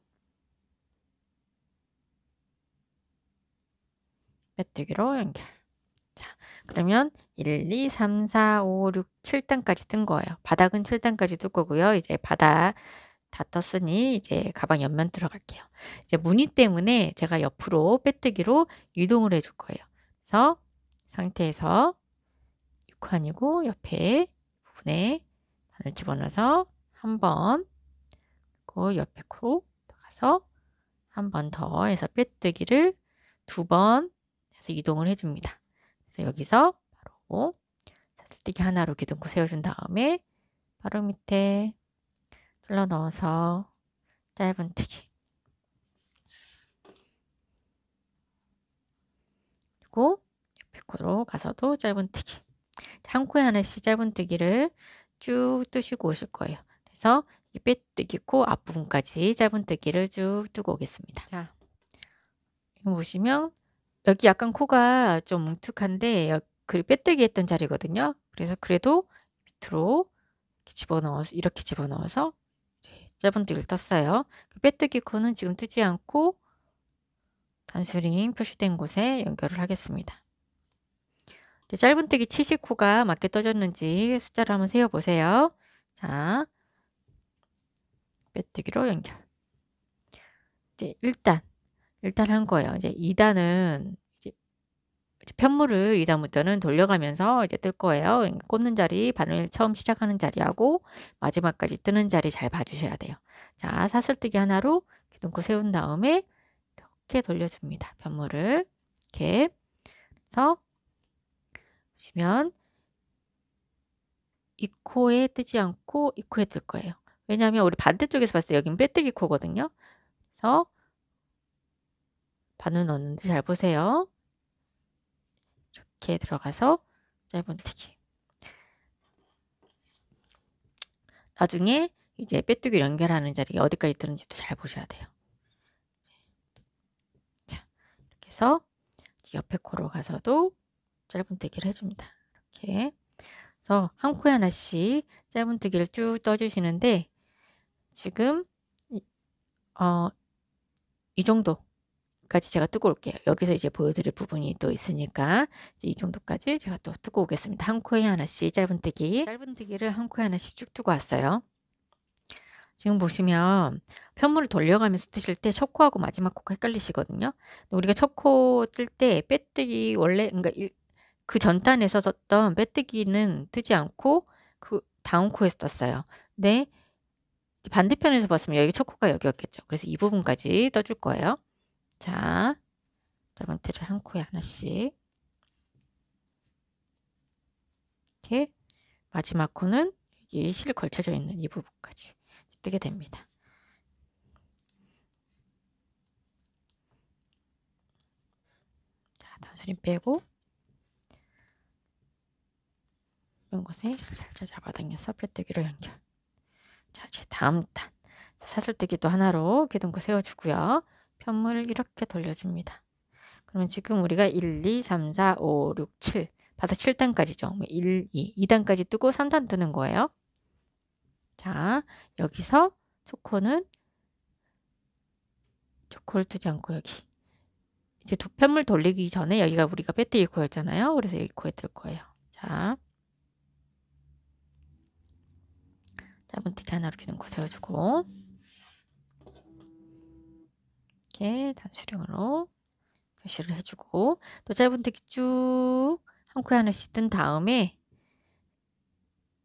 빼뜨기로 연결. 자, 그러면 1, 2, 3, 4, 5, 6, 7단까지 뜬 거예요. 바닥은 7단까지 뜰 거고요. 이제 바닥 다 떴으니 이제 가방 옆면 들어갈게요. 이제 무늬 때문에 제가 옆으로 빼뜨기로 유동을 해줄 거예요. 그래서 상태에서 6칸이고 옆에 부분에 바늘 집어넣어서 한번 그 옆에 코 들어가서 한 번 더 해서 빼뜨기를 두 번 해서 이동을 해줍니다. 그래서 여기서 바로 사슬뜨기 하나로 기둥코 세워준 다음에 바로 밑에 찔러 넣어서 짧은 뜨기 그리고 옆에 코로 가서도 짧은 뜨기 한 코에 하나씩 짧은 뜨기를 쭉 뜨시고 오실 거예요. 그래서 이 빼뜨기 코 앞부분까지 짧은뜨기를 쭉 뜨고 오겠습니다. 자, 이거 보시면 여기 약간 코가 좀 뭉툭한데 그리 빼뜨기 했던 자리거든요. 그래서 그래도 밑으로 이렇게 집어넣어서 이렇게 집어넣어서 짧은뜨기를 떴어요. 그 빼뜨기 코는 지금 뜨지 않고 단수링 표시된 곳에 연결을 하겠습니다. 짧은뜨기 7 0코가 맞게 떠졌는지 숫자를 한번 세어보세요. 자, 빼뜨기로 연결. 이제 1단, 1단 한 거예요. 이제 2단은 이제 편물을 2단부터는 돌려가면서 이제 뜰 거예요. 그러니까 꽂는 자리, 바늘 처음 시작하는 자리하고 마지막까지 뜨는 자리 잘 봐주셔야 돼요. 자, 사슬뜨기 하나로 기둥코 세운 다음에 이렇게 돌려줍니다. 편물을 이렇게 해서 보시면 이 코에 뜨지 않고 이 코에 뜰 거예요. 왜냐하면 우리 반대쪽에서 봤을 때여기는 빼뜨기 코거든요. 그래서 바늘 넣는데 잘 보세요. 이렇게 들어가서 짧은뜨기. 나중에 이제 빼뜨기 연결하는 자리 어디까지 뜨는지도 잘 보셔야 돼요. 자, 이렇게 해서 옆에 코로 가서도 짧은뜨기를 해줍니다. 이렇게. 해서한 코에 하나씩 짧은뜨기를 쭉 떠주시는데 지금 어, 이 정도까지 제가 뜨고 올게요. 여기서 이제 보여드릴 부분이 또 있으니까 이 정도까지 제가 또 뜨고 오겠습니다. 한 코에 하나씩 짧은뜨기 짧은뜨기를 한 코에 하나씩 쭉 뜨고 왔어요. 지금 보시면 편물을 돌려가면서 뜨실 때 첫 코하고 마지막 코가 헷갈리시거든요. 우리가 첫 코 뜰 때 빼뜨기 원래 그러니까 그 전단에서 썼던 빼뜨기는 뜨지 않고 그 다음 코에서 떴어요. 근데 반대편에서 봤으면 여기 첫코가 여기였겠죠. 그래서 이 부분까지 떠줄 거예요. 자, 자방테를 한 코에 하나씩 이렇게 마지막 코는 여기 실 걸쳐져 있는 이 부분까지 뜨게 됩니다. 자, 단수림 빼고 이런 곳에 살짝 잡아당겨서 빼뜨기로 연결. 자, 이제 다음 단. 사슬뜨기도 하나로 기둥구 세워주고요. 편물 이렇게 돌려줍니다. 그러면 지금 우리가 1, 2, 3, 4, 5, 6, 7 바닥 7단까지죠. 1, 2, 2단까지 뜨고 3단 뜨는 거예요. 자, 여기서 초코는 초코를 뜨지 않고 여기 이제 도편물 돌리기 전에 여기가 우리가 배트 1코였잖아요. 그래서 여기 코에뜰 거예요. 자, 짧은 티기 하나로 기둥코 세워주고 이렇게 단수령으로 표시를 해주고 또 짧은 티기쭉 한 코에 하나씩 뜬 다음에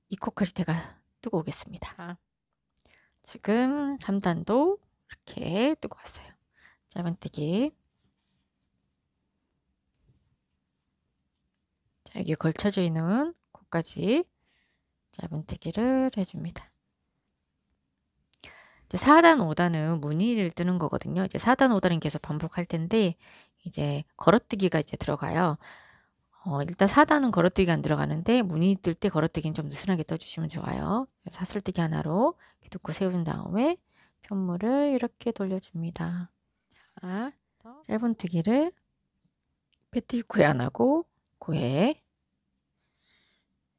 이 코까지 제가 뜨고 오겠습니다. 지금 3단도 이렇게 뜨고 왔어요. 짧은뜨기 자, 여기 걸쳐져 있는 코까지 짧은뜨기를 해줍니다. 4단, 5단은 무늬를 뜨는 거거든요. 이제 4단, 5단은 계속 반복할 텐데 이제 걸어뜨기가 이제 들어가요. 어, 일단 4단은 걸어뜨기가 안 들어가는데 무늬 뜰 때 걸어뜨기는 좀 느슨하게 떠주시면 좋아요. 사슬뜨기 하나로 두고 세운 다음에 편물을 이렇게 돌려줍니다. 자, 짧은뜨기를 패티 구해 안 하고 구해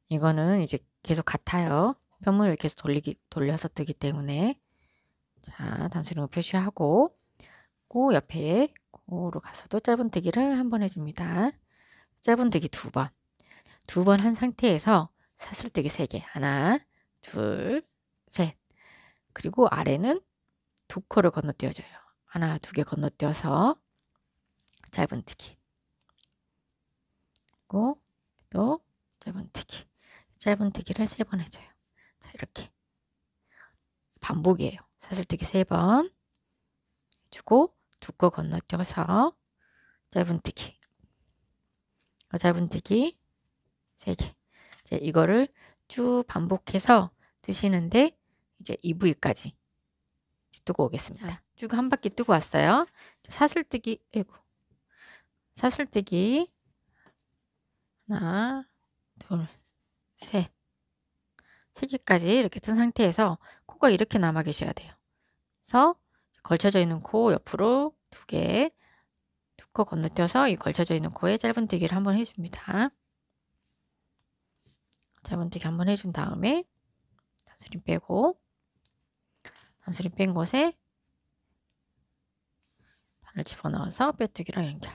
이거는 이제 계속 같아요. 편물을 계속 돌리기, 돌려서 뜨기 때문에 자, 단순히 표시하고 고 옆에 고로 가서도 짧은뜨기를 한 번 해줍니다. 짧은뜨기 두 번. 두 번 한 상태에서 사슬뜨기 세 개. 하나, 둘, 셋. 그리고 아래는 두 코를 건너뛰어줘요. 하나, 두 개 건너뛰어서 짧은뜨기. 그리고 또 짧은뜨기. 짧은뜨기를 세 번 해줘요. 자, 이렇게. 반복이에요. 사슬뜨기 3번 주고 두꺼 건너뛰어서 짧은뜨기 어, 짧은뜨기 3개 이제 이거를 쭉 반복해서 드시는데 이제 2부위까지 뜨고 오겠습니다. 네. 쭉한 바퀴 뜨고 왔어요. 사슬뜨기 아이고 사슬뜨기 하나 둘셋세 개까지 이렇게 뜬 상태에서 코가 이렇게 남아 계셔야 돼요. 그래서 걸쳐져 있는 코 옆으로 두 개, 두 코 건너뛰어서 이 걸쳐져 있는 코에 짧은뜨기를 한번 해줍니다. 짧은뜨기 한번 해준 다음에 단수림 빼고 단수림 뺀 곳에 바늘 집어넣어서 빼뜨기랑 연결.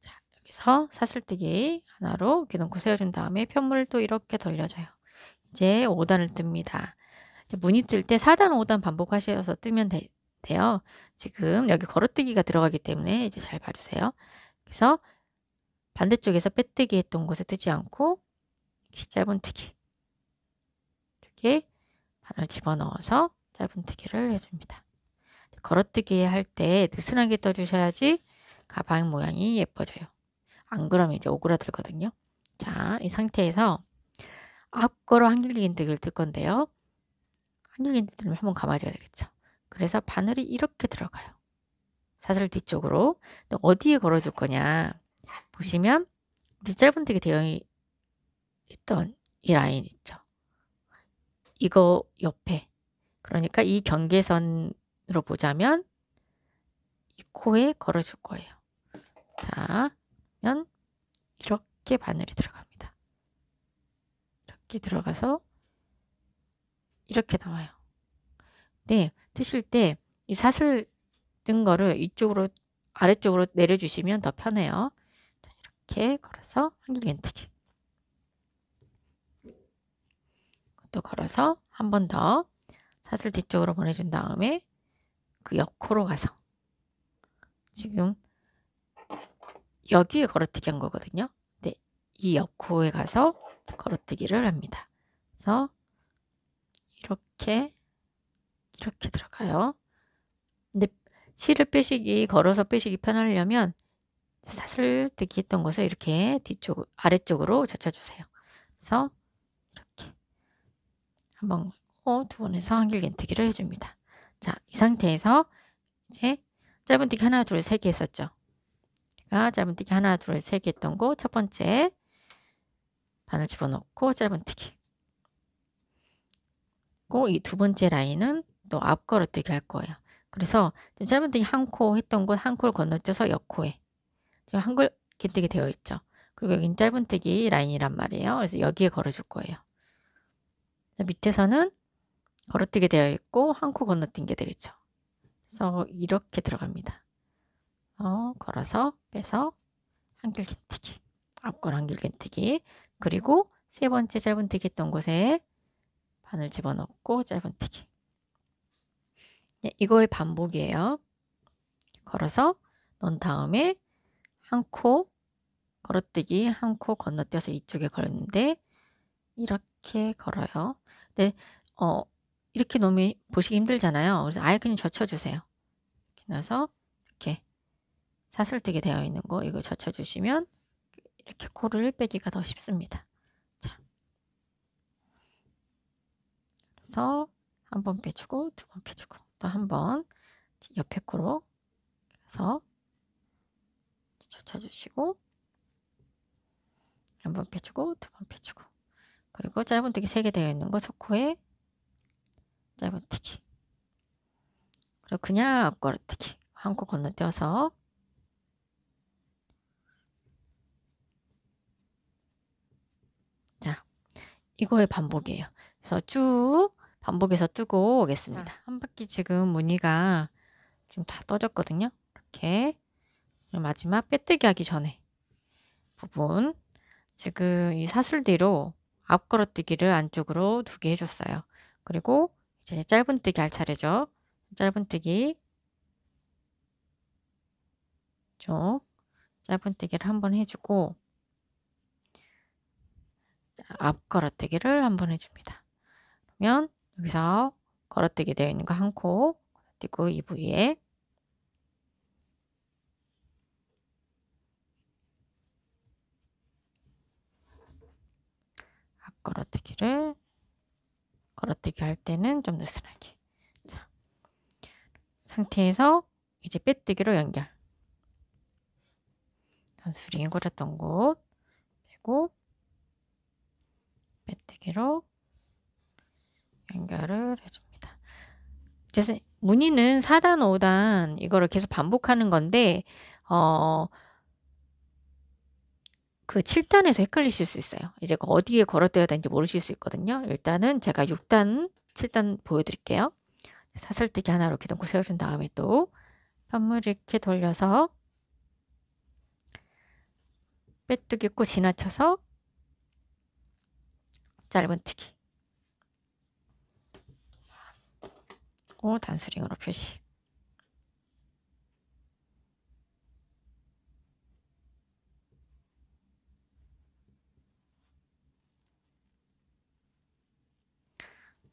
자, 여기서 사슬뜨기 하나로 이렇게 놓고 세워준 다음에 편물도 이렇게 돌려줘요. 이제 5단을 뜹니다. 문이 뜰 때 4단, 5단 반복하셔서 뜨면 되, 돼요. 지금 여기 걸어뜨기가 들어가기 때문에 이제 잘 봐주세요. 그래서 반대쪽에서 빼뜨기 했던 곳에 뜨지 않고 짧은 뜨기 이렇게 바늘 집어넣어서 짧은 뜨기를 해줍니다. 걸어뜨기 할 때 느슨하게 떠주셔야지 가방 모양이 예뻐져요. 안 그러면 이제 오그라들거든요. 자, 이 상태에서 앞걸어 한길리긴 뜨기를 뜰 건데요. 한율린들면 한번 감아줘야 되겠죠. 그래서 바늘이 이렇게 들어가요. 사슬 뒤쪽으로. 또 어디에 걸어줄 거냐. 보시면 우리 짧은뜨기 대형이 있던 이 라인 있죠. 이거 옆에. 그러니까 이 경계선으로 보자면 이 코에 걸어줄 거예요. 자, 면 이렇게 바늘이 들어갑니다. 이렇게 들어가서 이렇게 나와요. 네, 뜨실 때 이 사슬 뜬 거를 이쪽으로 아래쪽으로 내려주시면 더 편해요. 이렇게 걸어서 한길엔트기 그것도 걸어서 한 번 더 사슬 뒤쪽으로 보내준 다음에 그 옆코로 가서 지금 여기에 걸어뜨기 한 거거든요. 네, 이 옆코에 가서 걸어뜨기를 합니다. 그래서 이렇게 이렇게 들어가요. 근데 실을 빼시기 걸어서 빼시기 편하려면 사슬뜨기 했던 곳을 이렇게 뒤쪽 아래쪽으로 젖혀주세요. 그래서 이렇게 한번 어, 두 번에서 한길긴뜨기를 해줍니다. 자, 이 상태에서 이제 짧은뜨기 하나, 둘, 세 개 했었죠. 제가 그러니까 짧은뜨기 하나, 둘, 세 개 했던 거첫 번째 바늘 집어넣고 짧은뜨기 있고 이 두 번째 라인은 또 앞걸어뜨기 할 거예요. 그래서 지금 짧은뜨기 한 코 했던 곳 한 코를 건너뛰어서 옆코에 지금 한글 긴뜨기 되어 있죠. 그리고 여긴 짧은뜨기 라인이란 말이에요. 그래서 여기에 걸어줄 거예요. 밑에서는 걸어뛰게 되어 있고 한 코 건너뛴 게 되겠죠. 그래서 이렇게 들어갑니다. 어, 걸어서 빼서 한길긴뜨기 앞걸 한길긴뜨기 그리고 세 번째 짧은뜨기 했던 곳에 바늘 집어넣고 짧은뜨기 네, 이거의 반복이에요 걸어서 넣은 다음에 한 코 걸어뜨기 한 코 건너뛰어서 이쪽에 걸는데 었 이렇게 걸어요 근어 이렇게 놓으면 보시기 힘들잖아요 그래서 아예 그냥 젖혀주세요 이렇게 나서 이렇게 사슬뜨기 되어 있는 거 이거 젖혀주시면 이렇게 코를 빼기가 더 쉽습니다 해서 한번 빼주고 두 번 빼주고 또 한 번 옆에 코로 해서 젖혀주시고 한 번 빼주고 두 번 빼주고 그리고 짧은뜨기 3개 되어 있는 거 첫 코에 짧은뜨기 그리고 그냥 앞걸어뜨기 한 코 건너뛰어서 자 이거의 반복이에요 그래서 쭉 반복해서 뜨고 오겠습니다. 자, 아. 한 바퀴 지금 무늬가 지금 다 떠졌거든요. 이렇게 마지막 빼뜨기 하기 전에 부분 지금 이 사슬뒤로 앞걸어뜨기를 안쪽으로 두 개 해줬어요. 그리고 이제 짧은뜨기 할 차례죠. 짧은뜨기 쪽 짧은뜨기를 한번 해주고 앞걸어뜨기를 한번 해줍니다. 그러면 여기서 걸어뜨기 되어 있는 거 한 코, 걸어고이 부위에 앞 걸어뜨기를 걸어뜨기 할 때는 좀 느슨하게 자, 상태에서 이제 빼뜨기로 연결 전수링 걸았던곳 빼고 빼뜨기로 연결을 해줍니다. 재생, 문의는 4단, 5단 이거를 계속 반복하는 건데 어, 그 7단에서 헷갈리실 수 있어요. 이제 그 어디에 걸어어야 되는지 모르실 수 있거든요. 일단은 제가 6단, 7단 보여드릴게요. 사슬뜨기 하나로 기둥고 세워준 다음에 또 편물 이렇게 돌려서 빼뜨기 꽂 지나쳐서 짧은 뜨기 하고 단수링으로 표시.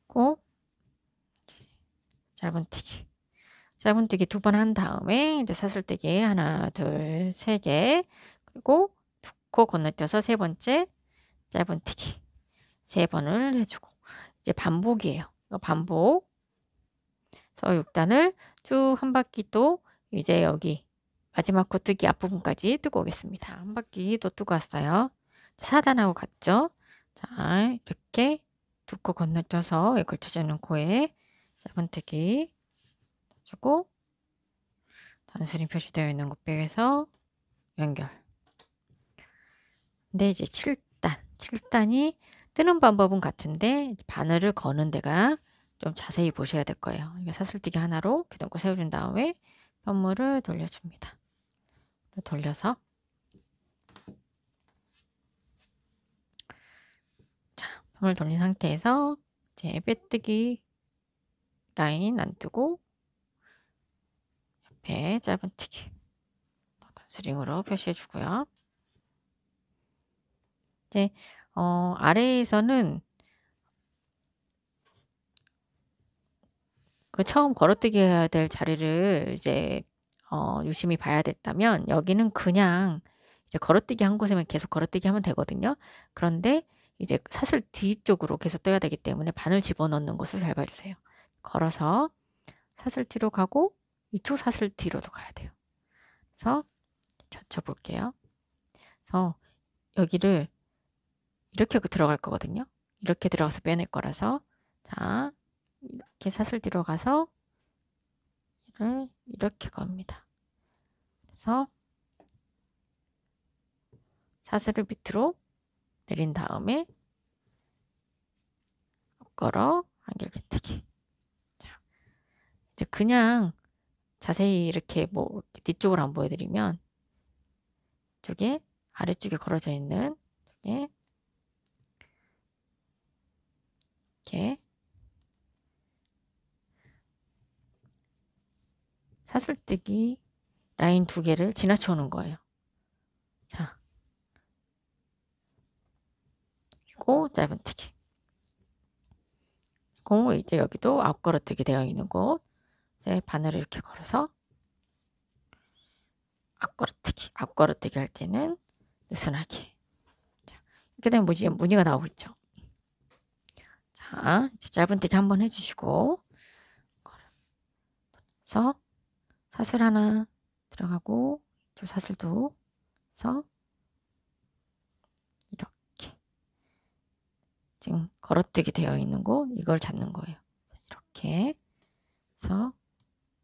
고 짧은뜨기 짧은뜨기 두 번 한 다음에 이제 사슬뜨기 하나 둘세개 그리고 두 코 건너뛰어서 세 번째 짧은뜨기 세 번을 해주고 이제 반복이에요 반복 서6단을쭉한 바퀴 또 이제 여기 마지막 코뜨기 앞부분까지 뜨고 오겠습니다. 한 바퀴 또 뜨고 왔어요. 4단하고 같죠? 자, 이렇게 두 코 건너뛰어서 걸쳐주는 코에 세은뜨기 주고 단순히 표시되어 있는 곳 빼서 연결 근데 이제 7단 7단이 뜨는 방법은 같은데 바늘을 거는 데가 좀 자세히 보셔야 될 거예요. 이거 사슬뛰기 하나로 기둥고 세워준 다음에 현물을 돌려줍니다. 돌려서 자, 현물 돌린 상태에서 이제 빼뜨기 라인 안 뜨고 옆에 짧은 뜨기 반스링으로 표시해 주고요. 이제 어, 아래에서는 그 처음 걸어뜨기 해야 될 자리를 이제 어, 유심히 봐야 됐다면 여기는 그냥 이제 걸어뜨기한 곳에만 계속 걸어뜨기 하면 되거든요. 그런데 이제 사슬 뒤쪽으로 계속 떠야 되기 때문에 바늘 집어넣는 곳을 잘 봐주세요. 걸어서 사슬 뒤로 가고 이쪽 사슬 뒤로도 가야 돼요. 그래서 젖혀볼게요. 그래서 여기를 이렇게 그 들어갈 거거든요. 이렇게 들어가서 빼낼 거라서 자 이렇게 사슬 뒤로 가서 이를 이렇게 겁니다. 그래서 사슬을 밑으로 내린 다음에 걸어 한길개뜨기 이제 그냥 자세히 이렇게 뭐 뒤쪽을 안 보여드리면 저게 아래쪽에 걸어져 있는 저게 이렇게 사슬뜨기 라인 두 개를 지나쳐 오는 거예요. 자. 그리고 짧은뜨기. 그리고 이제 여기도 앞걸어뜨기 되어 있는 곳. 이제 바늘을 이렇게 걸어서 앞걸어뜨기. 앞걸어뜨기 할 때는 느슨하게. 자, 이렇게 되면 무지, 무늬가 나오고 있죠. 자, 이제 짧은뜨기 한번 해주시고. 그래서 사슬 하나 들어가고 저 사슬도 서 이렇게 지금 걸어뜨기 되어 있는 곳 이걸 잡는 거예요. 이렇게 서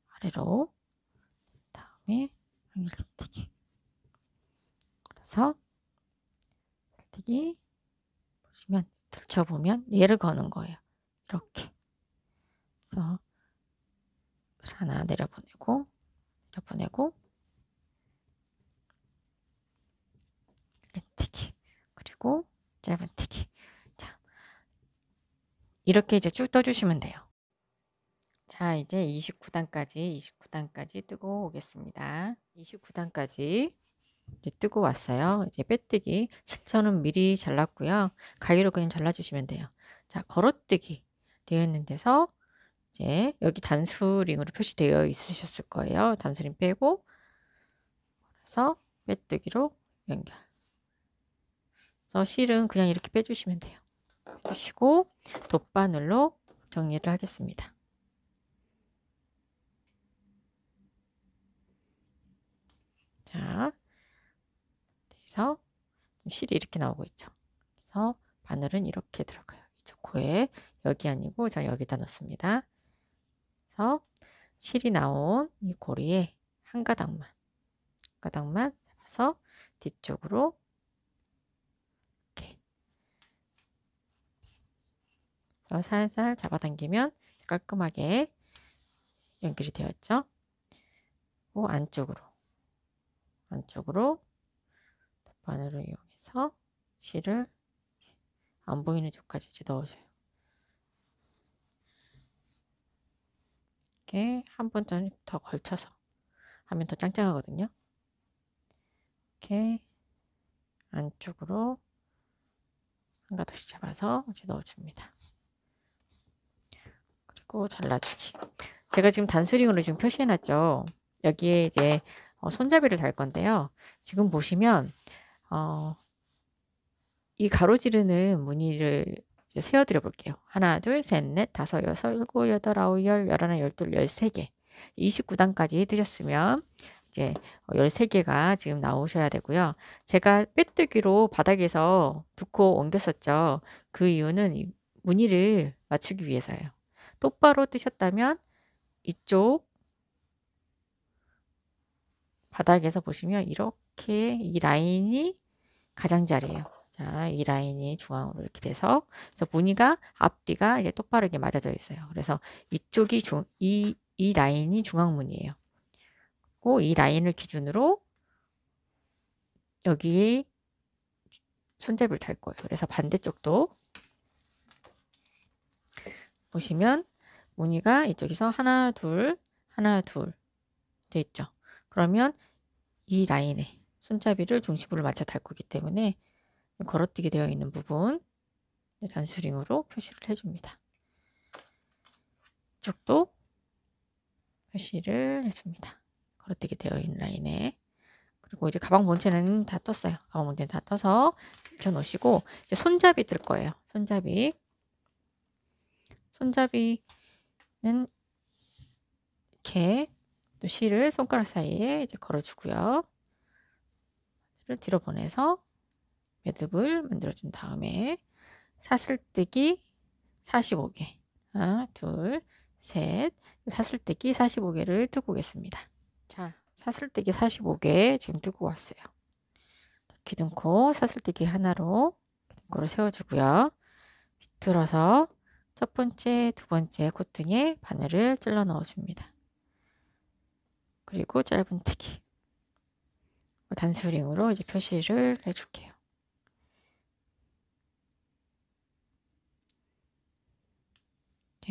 아래로 그 다음에 일루뜨기 그래서 일뜨기 보시면 들춰보면 얘를 거는 거예요. 이렇게 그래서 하나 내려보내고 보내고 렌티기 그리고 짧은티기 자 이렇게 이제 쭉 떠주시면 돼요 자 이제 29단까지 29단까지 뜨고 오겠습니다 29단까지 뜨고 왔어요 이제 빼뜨기 실선은 미리 잘랐고요 가위로 그냥 잘라주시면 돼요 자 걸어뜨기 되어 있는 데서 이 여기 단수링으로 표시되어 있으셨을 거예요. 단수링 빼고 그래서 빼뜨기로 연결. 그래서 실은 그냥 이렇게 빼주시면 돼요. 빼주시고 돗바늘로 정리를 하겠습니다. 자, 그래서 실이 이렇게 나오고 있죠. 그래서 바늘은 이렇게 들어가요. 이쪽 코에 여기 아니고 저 여기다 넣습니다. 그서 7이 나온 이 고리에 한 가닥만 한 가닥만 잡아서 뒤쪽으로 이렇게 살살 잡아당기면 깔끔하게 연결이 되었죠. 그 안쪽으로 안쪽으로 바늘을 이용해서 실을 안 보이는 쪽까지 넣어줘요. 이렇게 한번쯤더 걸쳐서 하면 더 짱짱하거든요. 이렇게 안쪽으로 한 가닥씩 잡아서 이렇게 넣어줍니다. 그리고 잘라주기. 제가 지금 단수링으로 지금 표시해놨죠. 여기에 이제 어, 손잡이를 달 건데요. 지금 보시면 어, 이 가로지르는 무늬를 세워드려 볼게요. 하나, 둘, 셋, 넷, 다섯, 여섯, 일곱, 여덟, 아홉, 열, 열하나, 열둘, 열세 개. 29단까지 해드셨으면 이제 13개가 어, 지금 나오셔야 되고요. 제가 빼뜨기로 바닥에서 두 코 옮겼었죠. 그 이유는 무늬를 맞추기 위해서예요. 똑바로 뜨셨다면 이쪽 바닥에서 보시면 이렇게 이 라인이 가장자리예요. 자, 이 라인이 중앙으로 이렇게 돼서 그래서 무늬가 앞뒤가 이게 똑바르게 맞아져 있어요. 그래서 이쪽이 중, 이, 이 라인이 중앙 무늬예요. 고이 라인을 기준으로 여기 손잡이를 달 거예요. 그래서 반대쪽도 보시면 무늬가 이쪽에서 하나, 둘, 하나, 둘돼 있죠. 그러면 이 라인에 손잡이를 중심으로 맞춰 달 거기 때문에 걸어뛰기 되어 있는 부분 네, 단수링으로 표시를 해줍니다. 이쪽도 표시를 해줍니다. 걸어뛰기 되어 있는 라인에 그리고 이제 가방 본체는 다 떴어요. 가방 본체는 다 떠서 붙여놓으시고 이제 손잡이 뜰 거예요. 손잡이 손잡이는 이렇게 또 실을 손가락 사이에 이제 걸어주고요. 뒤로 보내서 매듭을 만들어준 다음에 사슬뜨기 45개 하나 둘셋 사슬뜨기 45개를 뜨고 오겠습니다 자 사슬뜨기 45개 지금 뜨고 왔어요 기둥코 사슬뜨기 하나로 기둥코를 세워주고요 틀어서첫 번째, 두 번째 콧등에 바늘을 찔러 넣어줍니다. 그리고 짧은 뜨기 단수링으로 이제 표시를 해줄게요.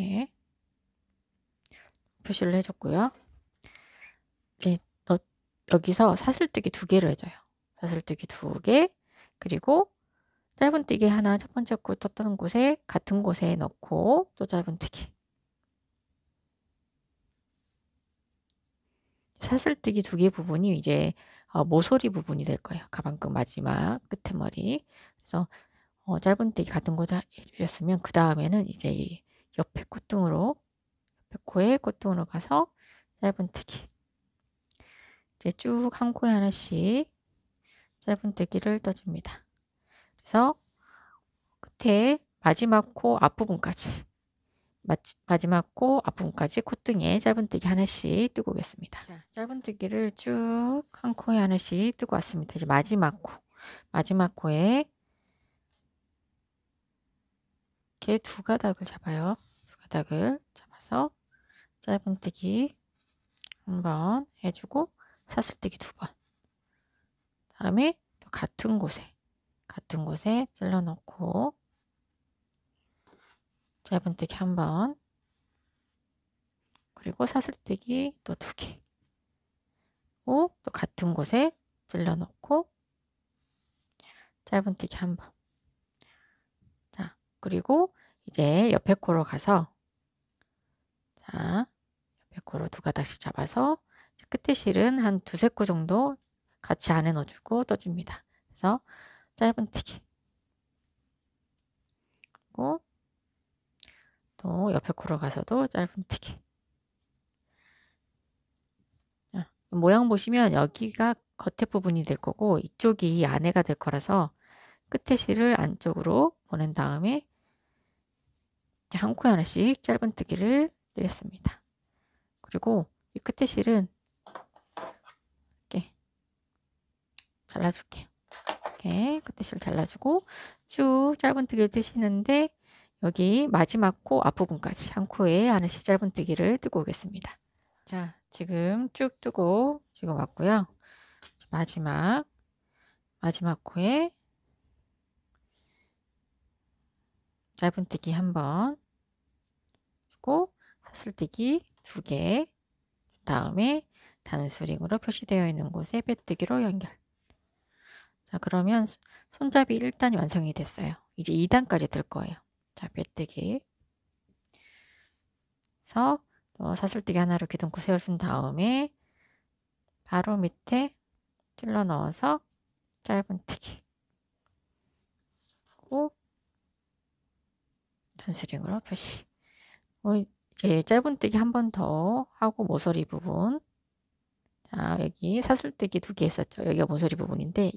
이렇게 표시를 해줬고요. 네, 너, 여기서 사슬뜨기 두 개를 해줘요. 사슬뜨기 두 개, 그리고 짧은뜨기 하나 첫 번째 코 떴던 곳에 같은 곳에 넣고 또 짧은뜨기. 사슬뜨기 두 개 부분이 이제 어, 모서리 부분이 될 거예요. 가방끝 마지막 끝에 머리. 그래서 어, 짧은뜨기 같은 곳에 해주셨으면 그 다음에는 이제 옆에 콧등으로 옆에 코에 콧등으로 가서 짧은뜨기 이제 쭉 한 코에 하나씩 짧은뜨기를 떠줍니다. 그래서 끝에 마지막 코 앞부분까지 마지막 코 앞부분까지 콧등에 짧은뜨기 하나씩 뜨고 오겠습니다. 짧은뜨기를 쭉 한 코에 하나씩 뜨고 왔습니다. 이제 마지막 코 마지막 코에 이렇게 두 가닥을 잡아요. 바닥을 잡아서 짧은뜨기 한 번 해주고 사슬뜨기 두번 다음에 또 같은 곳에 같은 곳에 찔러 넣고 짧은뜨기 한번 그리고 사슬뜨기 또 두개또 같은 곳에 찔러 넣고 짧은뜨기 한번 자 그리고 이제 옆에 코로 가서 자, 옆에 코로 두 가닥씩 잡아서 끝에 실은 한 두세 코 정도 같이 안에 넣어주고 떠줍니다. 그래서 짧은뜨기 그리고 또 옆에 코로 가서도 짧은뜨기 모양 보시면 여기가 겉에 부분이 될 거고 이쪽이 안에가 될 거라서 끝에 실을 안쪽으로 보낸 다음에 한 코에 하나씩 짧은뜨기를 이랬습니다. 그리고 이 끝에 실은 이렇게 잘라줄게요. 이렇게 끝에 실 잘라주고 쭉 짧은뜨기를 뜨시는데 여기 마지막 코 앞부분까지 한 코에 하나씩 짧은뜨기를 뜨고 오겠습니다. 자, 지금 쭉 뜨고 지금 왔고요. 마지막 마지막 코에 짧은뜨기 한번 주고 사슬뜨기 2개 다음에 단수링으로 표시되어 있는 곳에 빼뜨기로 연결 자 그러면 손잡이 1단이 완성이 됐어요 이제 2단까지 들 거예요 자 빼뜨기 해서 사슬뜨기 하나로 기둥구 세워준 다음에 바로 밑에 찔러 넣어서 짧은뜨기 하고 단수링으로 표시 뭐 예, 짧은뜨기 한 번 더 하고 모서리 부분 자 여기 사슬뜨기 두 개 했었죠. 여기가 모서리 부분인데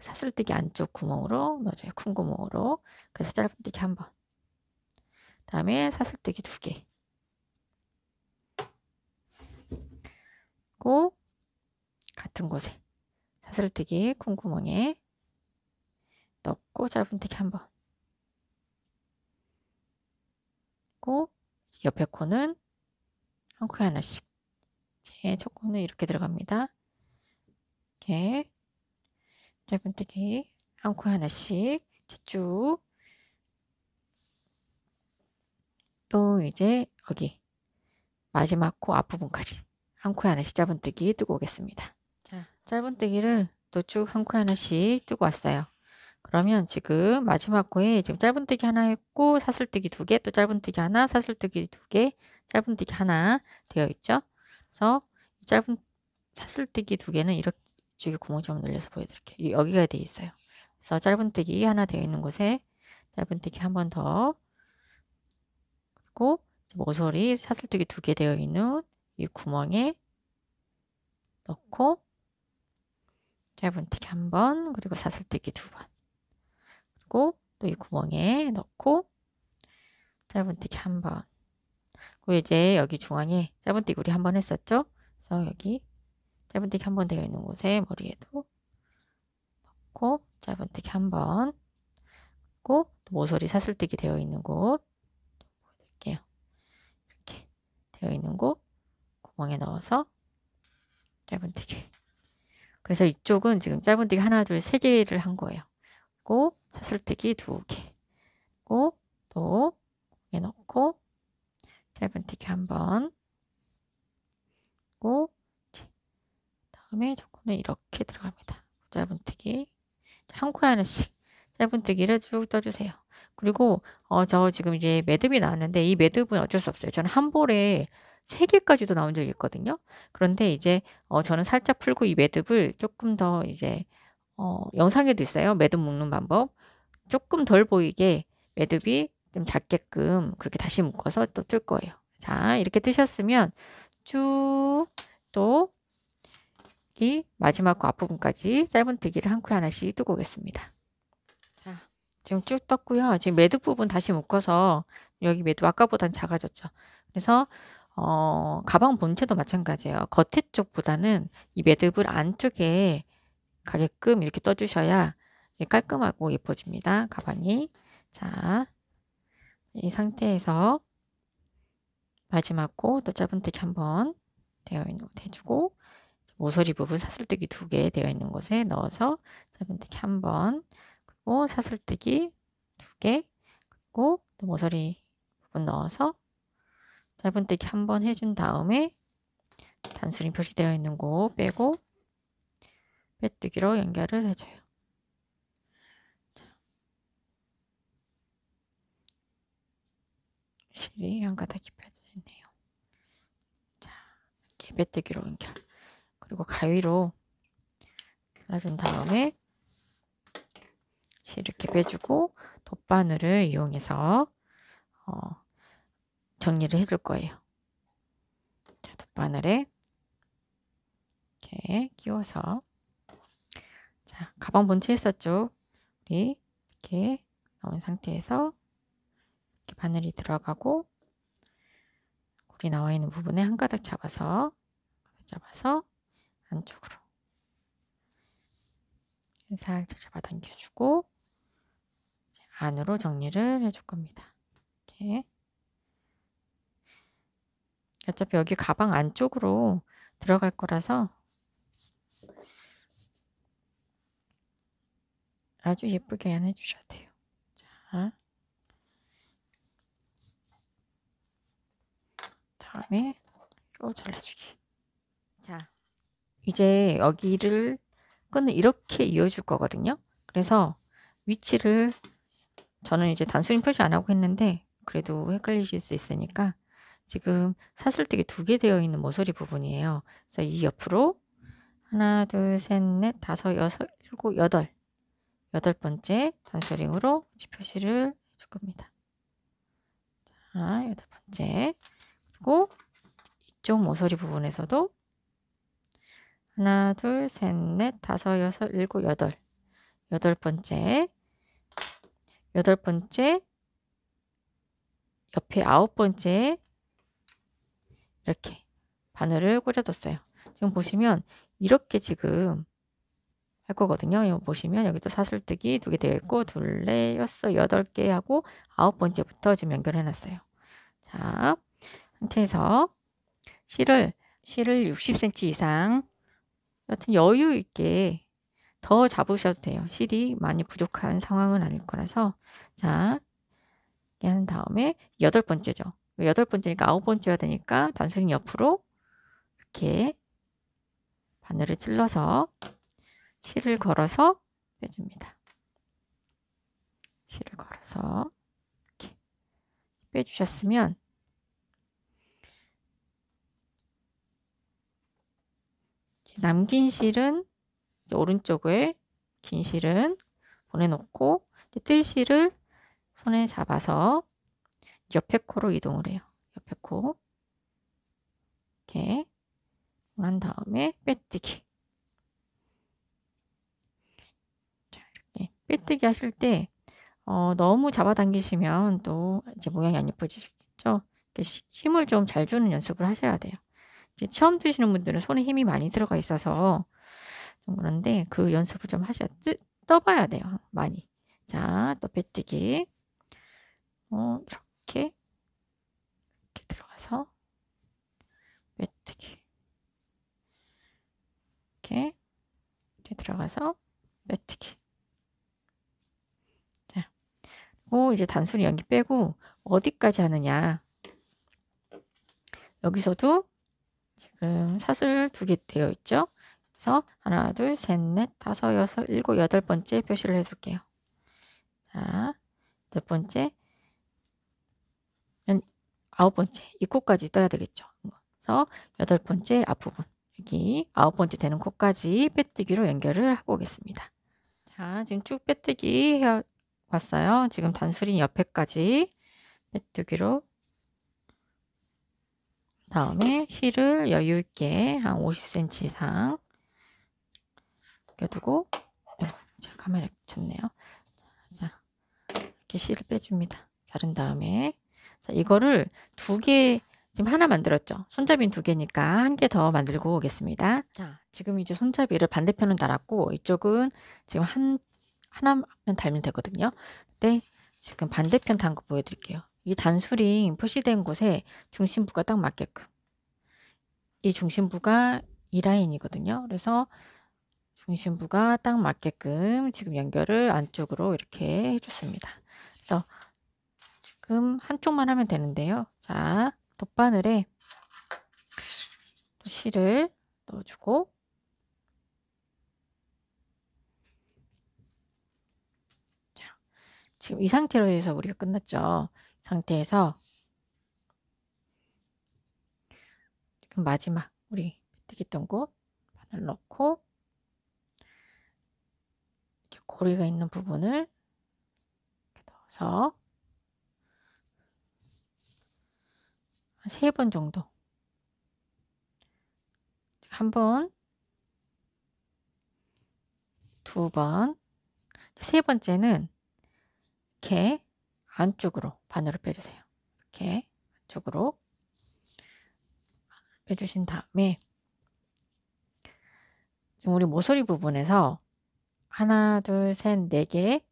사슬뜨기 안쪽 구멍으로 넣어줘요. 큰 구멍으로 그래서 짧은뜨기 한번 다음에 사슬뜨기 두개 고 같은 곳에 사슬뜨기 큰 구멍에 넣고 짧은뜨기 한번고 옆에 코는 한 코에 하나씩. 제 첫 코는 이렇게 들어갑니다. 이렇게. 짧은 뜨기. 한 코에 하나씩. 쭉. 또 이제 여기. 마지막 코 앞부분까지. 한 코에 하나씩 짧은 뜨기 뜨고 오겠습니다. 자, 짧은 뜨기를 또 쭉 한 코에 하나씩 뜨고 왔어요. 그러면 지금 마지막 거에 지금 짧은뜨기 하나 했고 사슬뜨기 두 개, 또 짧은뜨기 하나, 사슬뜨기 두 개, 짧은뜨기 하나 되어 있죠. 그래서 짧은 사슬뜨기 두 개는 이렇게 이쪽에 구멍좀 늘려서 보여드릴게요. 여기가 되어 있어요. 그래서 짧은뜨기 하나 되어 있는 곳에 짧은뜨기 한 번 더 그리고 모서리 사슬뜨기 두 개 되어 있는 이 구멍에 넣고 짧은뜨기 한 번 그리고 사슬뜨기 두번 가지고 또 이 구멍에 넣고 짧은뜨기 한 번. 그리고 이제 여기 중앙에 짧은뜨기 우리 한 번 했었죠? 그래서 여기 짧은뜨기 한 번 되어 있는 곳에 머리에도 넣고 짧은뜨기 한 번. 또 모서리 사슬뜨기 되어 있는 곳 보여드릴게요. 이렇게 되어 있는 곳 구멍에 넣어서 짧은뜨기. 그래서 이쪽은 지금 짧은뜨기 하나, 둘, 세 개를 한 거예요. 넣고 사슬뜨기 두개 넣고 또 고개 넣고 짧은뜨기 한번 넣고 다음에 조코은 이렇게 들어갑니다. 짧은뜨기 한 코에 하나씩 짧은뜨기를 쭉 떠주세요. 그리고 어저 지금 이제 매듭이 나왔는데 이 매듭은 어쩔 수 없어요. 저는 한 볼에 3 개까지도 나온 적이 있거든요. 그런데 이제 어 저는 살짝 풀고 이 매듭을 조금 더 이제 어, 영상에도 있어요. 매듭 묶는 방법. 조금 덜 보이게 매듭이 좀 작게끔 그렇게 다시 묶어서 또 뜰 거예요. 자, 이렇게 뜨셨으면 쭉 또 이 마지막 그 앞부분까지 짧은뜨기를 한 코 하나씩 뜨고 오겠습니다. 자, 지금 쭉 떴고요. 지금 매듭 부분 다시 묶어서 여기 매듭 아까보단 작아졌죠. 그래서 어, 가방 본체도 마찬가지예요. 겉에 쪽보다는 이 매듭을 안쪽에 가게끔 이렇게 떠주셔야 깔끔하고 예뻐집니다. 가방이. 자, 이 상태에서 마지막 코또 짧은 뜨기 한 번 되어 있는 곳 해주고 모서리 부분 사슬뜨기 두 개 되어 있는 곳에 넣어서 짧은 뜨기 한 번 그리고 사슬뜨기 두 개 그리고 또 모서리 부분 넣어서 짧은 뜨기 한 번 해준 다음에 단수링 표시되어 있는 곳 빼고 빼뜨기로 연결을 해줘요. 실이 한 가닥이 빼지네요 자, 이렇게 빼뜨기로 연결. 그리고 가위로 잘라준 다음에 이렇게 빼주고 돗바늘을 이용해서 어, 정리를 해줄 거예요. 자, 돗바늘에 이렇게 끼워서 자, 가방 본체에었죠 우리 이렇게 나온 상태에서 이렇게 바늘이 들어가고 우리 나와 있는 부분에 한 가닥 잡아서 잡아서 안쪽으로 살짝 잡아당겨주고 안으로 정리를 해 줄 겁니다. 이렇게 어차피 여기 가방 안쪽으로 들어갈 거라서 아주 예쁘게 안해 주셔야 돼요. 자. 다음에 로 잘라주기. 자. 이제 여기를 끈을 이렇게 이어줄 거거든요. 그래서 위치를 저는 이제 단수림 표시 안 하고 했는데 그래도 헷갈리실 수 있으니까 지금 사슬뜨기 두 개 되어 있는 모서리 부분이에요. 그래서 이 옆으로 하나, 둘, 셋, 넷, 다섯, 여섯, 일곱, 여덟 여덟 번째 단서링으로 표시를 해줄 겁니다. 자, 여덟 번째. 그리고 이쪽 모서리 부분에서도 하나, 둘, 셋, 넷, 다섯, 여섯, 일곱, 여덟. 여덟 번째. 여덟 번째. 옆에 아홉 번째. 이렇게 바늘을 꽂아뒀어요. 지금 보시면 이렇게 지금 할 거거든요. 여기 보시면 여기도 사슬뜨기 두 개 되어 있고 둘레, 여섯, 여덟 개 하고 아홉 번째부터 지금 연결해 놨어요. 자, 상태에서 실을 실을 60cm 이상 여튼 여유 있게 더 잡으셔도 돼요. 실이 많이 부족한 상황은 아닐 거라서 자, 이렇게 한 다음에 여덟 번째죠. 여덟 번째니까 아홉 번째가 되니까 단순히 옆으로 이렇게 바늘을 찔러서 실을 걸어서 빼줍니다. 실을 걸어서 이렇게 빼주셨으면 남긴 실은 오른쪽에긴 실은 보내놓고 뜰 실을 손에 잡아서 옆에 코로 이동을 해요. 옆에 코 이렇게 한 다음에 빼뜨기 빼뜨기 하실 때 어, 너무 잡아당기시면 또 이제 모양이 안예뻐지겠죠 힘을 좀 잘 주는 연습을 하셔야 돼요. 이제 처음 드시는 분들은 손에 힘이 많이 들어가 있어서 좀 그런데 그 연습을 좀 하셔야 뜨, 떠봐야 돼요. 많이. 자, 또 빼뜨기. 어, 이렇게 이렇게 들어가서 빼뜨기. 이렇게 이렇게 들어가서 빼뜨기. 하 어, 이제 단순히 연기 빼고 어디까지 하느냐. 여기서도 지금 사슬 두 개 되어 있죠. 그래서 하나, 둘, 셋, 넷, 다섯, 여섯, 일곱, 여덟 번째 표시를 해줄게요. 자, 몇 번째? 아홉 번째 이 코까지 떠야 되겠죠. 그래서 여덟 번째 앞부분 여기 아홉 번째 되는 코까지 빼뜨기로 연결을 하고 오겠습니다. 자, 지금 쭉 빼뜨기 왔어요 지금 단수린 옆에까지 빼뜨기로 다음에 실을 여유있게 한 50cm 이상 겨두고 예, 자, 카메라 좋네요. 자, 이렇게 실을 빼줍니다. 자른 다음에 자, 이거를 두 개, 지금 하나 만들었죠. 손잡이는 두 개니까 한 개 더 만들고 오겠습니다. 자, 지금 이제 손잡이를 반대편은 달았고 이쪽은 지금 한 하나만 달면 되거든요. 근데 지금 반대편 단거 보여드릴게요. 이 단수링 표시된 곳에 중심부가 딱 맞게끔 이 중심부가 이 라인이거든요. 그래서 중심부가 딱 맞게끔 지금 연결을 안쪽으로 이렇게 해줬습니다. 그래서 지금 한쪽만 하면 되는데요. 자, 덧바늘에 또 실을 넣어주고 지금 이 상태로 해서 우리가 끝났죠. 상태에서 지금 마지막 우리 뜨기던곳 바늘 넣고 이렇게 고리가 있는 부분을 이렇게 넣어서 한 세 번 정도 한 번, 두 번, 세 번째는 이렇게 안쪽으로 바늘을 빼주세요. 이렇게 안쪽으로 빼주신 다음에 지금 우리 모서리 부분에서 하나, 둘, 셋, 네 개,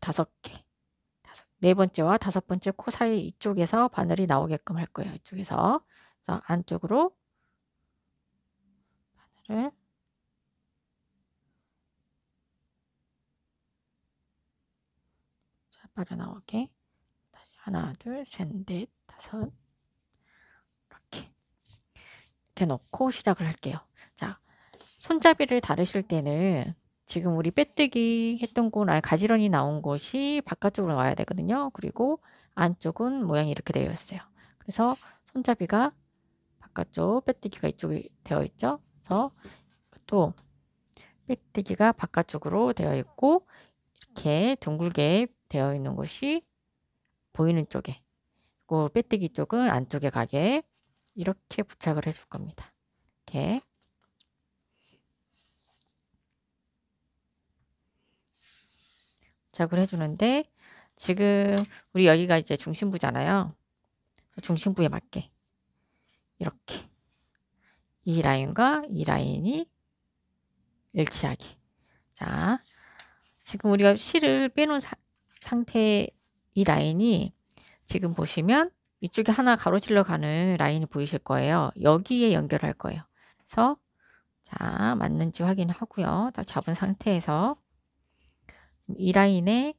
다섯 개, 다섯, 네 번째와 다섯 번째 코 사이 이쪽에서 바늘이 나오게끔 할 거예요. 이쪽에서 그래서 안쪽으로 바늘을 빠져나오게 다시 하나 둘셋넷 다섯 이렇게 이렇게 넣고 시작을 할게요 자 손잡이를 다르실 때는 지금 우리 빼뜨기 했던 곳 아예 가지런히 나온 곳이 바깥쪽으로 와야 되거든요 그리고 안쪽은 모양이 이렇게 되어 있어요 그래서 손잡이가 바깥쪽 빼뜨기가 이쪽이 되어 있죠 그래서 또 빼뜨기가 바깥쪽으로 되어 있고 이렇게 둥글게 되어 있는 곳이 보이는 쪽에 그리 빼뜨기 쪽은 안쪽에 가게 이렇게 부착을 해줄 겁니다. 이렇게 부착을 해주는데 지금 우리 여기가 이제 중심부잖아요. 중심부에 맞게 이렇게 이 라인과 이 라인이 일치하게 자 지금 우리가 실을 빼놓은 사, 상태 이 라인이 지금 보시면 이쪽에 하나 가로질러 가는 라인이 보이실 거예요. 여기에 연결할 거예요. 그래서 자 맞는지 확인하고요. 다 잡은 상태에서 이 라인에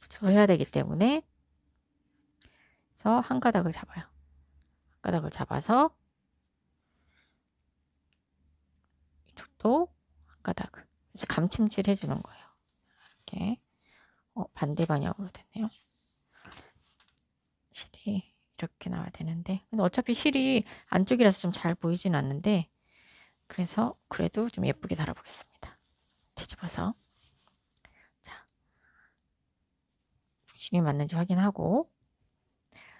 부착을 해야 되기 때문에 그래서 한 가닥을 잡아요. 한 가닥을 잡아서 이쪽도 한 가닥을 감침질 해주는 거예요. 이렇게 어, 반대 방향으로 됐네요. 실이 이렇게 나와야 되는데 근데 어차피 실이 안쪽이라서 좀 잘 보이진 않는데 그래서 그래도 좀 예쁘게 달아보겠습니다. 뒤집어서 자 중심이 맞는지 확인하고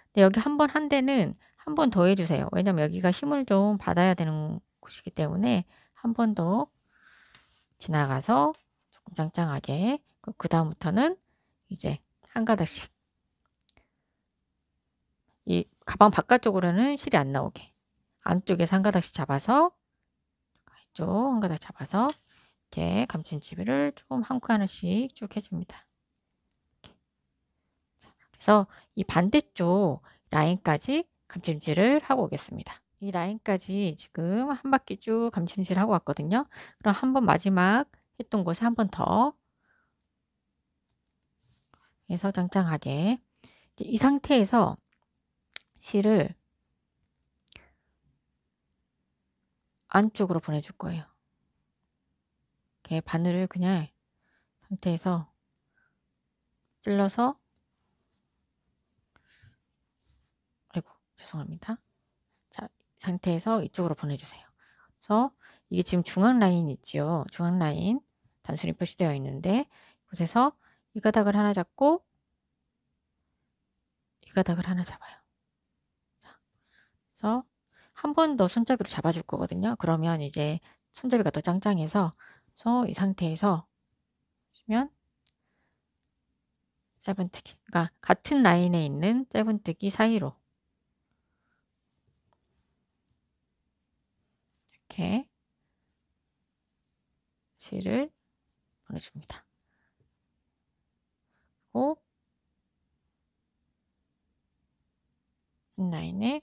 근데 여기 한 번 한 대는 한 번 더 해주세요. 왜냐면 여기가 힘을 좀 받아야 되는 곳이기 때문에 한 번 더 지나가서 조금 짱짱하게 그 다음부터는 이제 한 가닥씩 이 가방 바깥쪽으로는 실이 안 나오게 안쪽에서 한 가닥씩 잡아서 이쪽 한 가닥 잡아서 이렇게 감춘치비를 조금 한 코 하나씩 쭉 해줍니다. 그래서 이 반대쪽 라인까지 감춘질을 하고 오겠습니다. 이 라인까지 지금 한 바퀴 쭉 감침질 하고 왔거든요. 그럼 한 번 마지막 했던 곳에 한번더 그래서 짱짱하게 이 상태에서 실을 안쪽으로 보내줄 거예요. 이렇게 바늘을 그냥 상태에서 찔러서 아이고 죄송합니다. 자 상태에서 이쪽으로 보내주세요. 그래서 이게 지금 중앙 라인 있지요. 중앙 라인 단순히 표시되어 있는데 이곳에서 이 가닥을 하나 잡고 이 가닥을 하나 잡아요. 자, 그래서 한 번 더 손잡이로 잡아줄 거거든요. 그러면 이제 손잡이가 더 짱짱해서 이 상태에서 보시면 짧은뜨기 그러니까 같은 라인에 있는 짧은뜨기 사이로 이렇게 실을 보내줍니다. 되고 어? 인라인에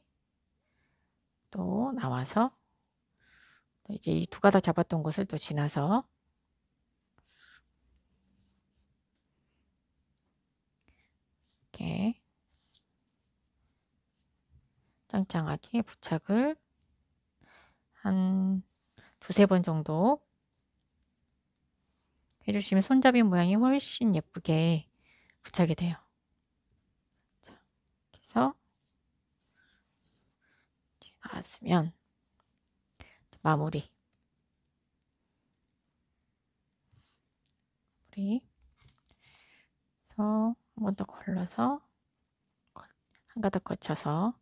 또 나와서 이제 이 두 가닥 잡았던 것을또 지나서 이렇게 짱짱하게 부착을 한 두세 번 정도 해주시면 손잡이 모양이 훨씬 예쁘게 붙이게 돼요. 자, 그래서 나왔으면 마무리. 마무리. 서한 번 더 걸러서 한 가닥 거쳐서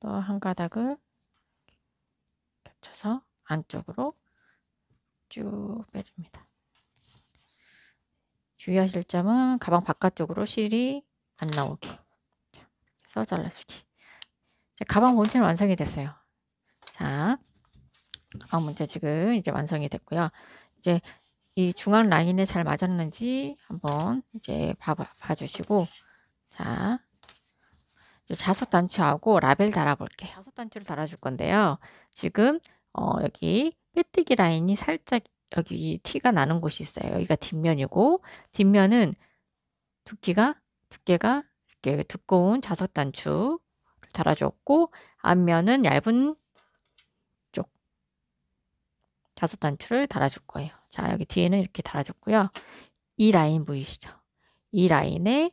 또 한 가닥을 겹쳐서 안쪽으로 쭉 빼줍니다. 주의하실 점은 가방 바깥쪽으로 실이 안 나오게 써 잘라주기 가방 본체는 완성이 됐어요 자 가방 본체 지금 이제 완성이 됐고요 이제 이 중앙 라인에 잘 맞았는지 한번 이제 봐, 봐주시고 자 이제 자석 단추하고 라벨 달아볼게요. 자석 단추를 달아줄 건데요. 지금 어, 여기 빼뜨기 라인이 살짝 여기 티가 나는 곳이 있어요. 여기가 뒷면이고 뒷면은 두께가 두께가 이렇게 두꺼운 자석 단추를 달아줬고 앞면은 얇은 쪽 자석 단추를 달아줄 거예요. 자 여기 뒤에는 이렇게 달아줬고요. 이 라인 보이시죠? 이 라인에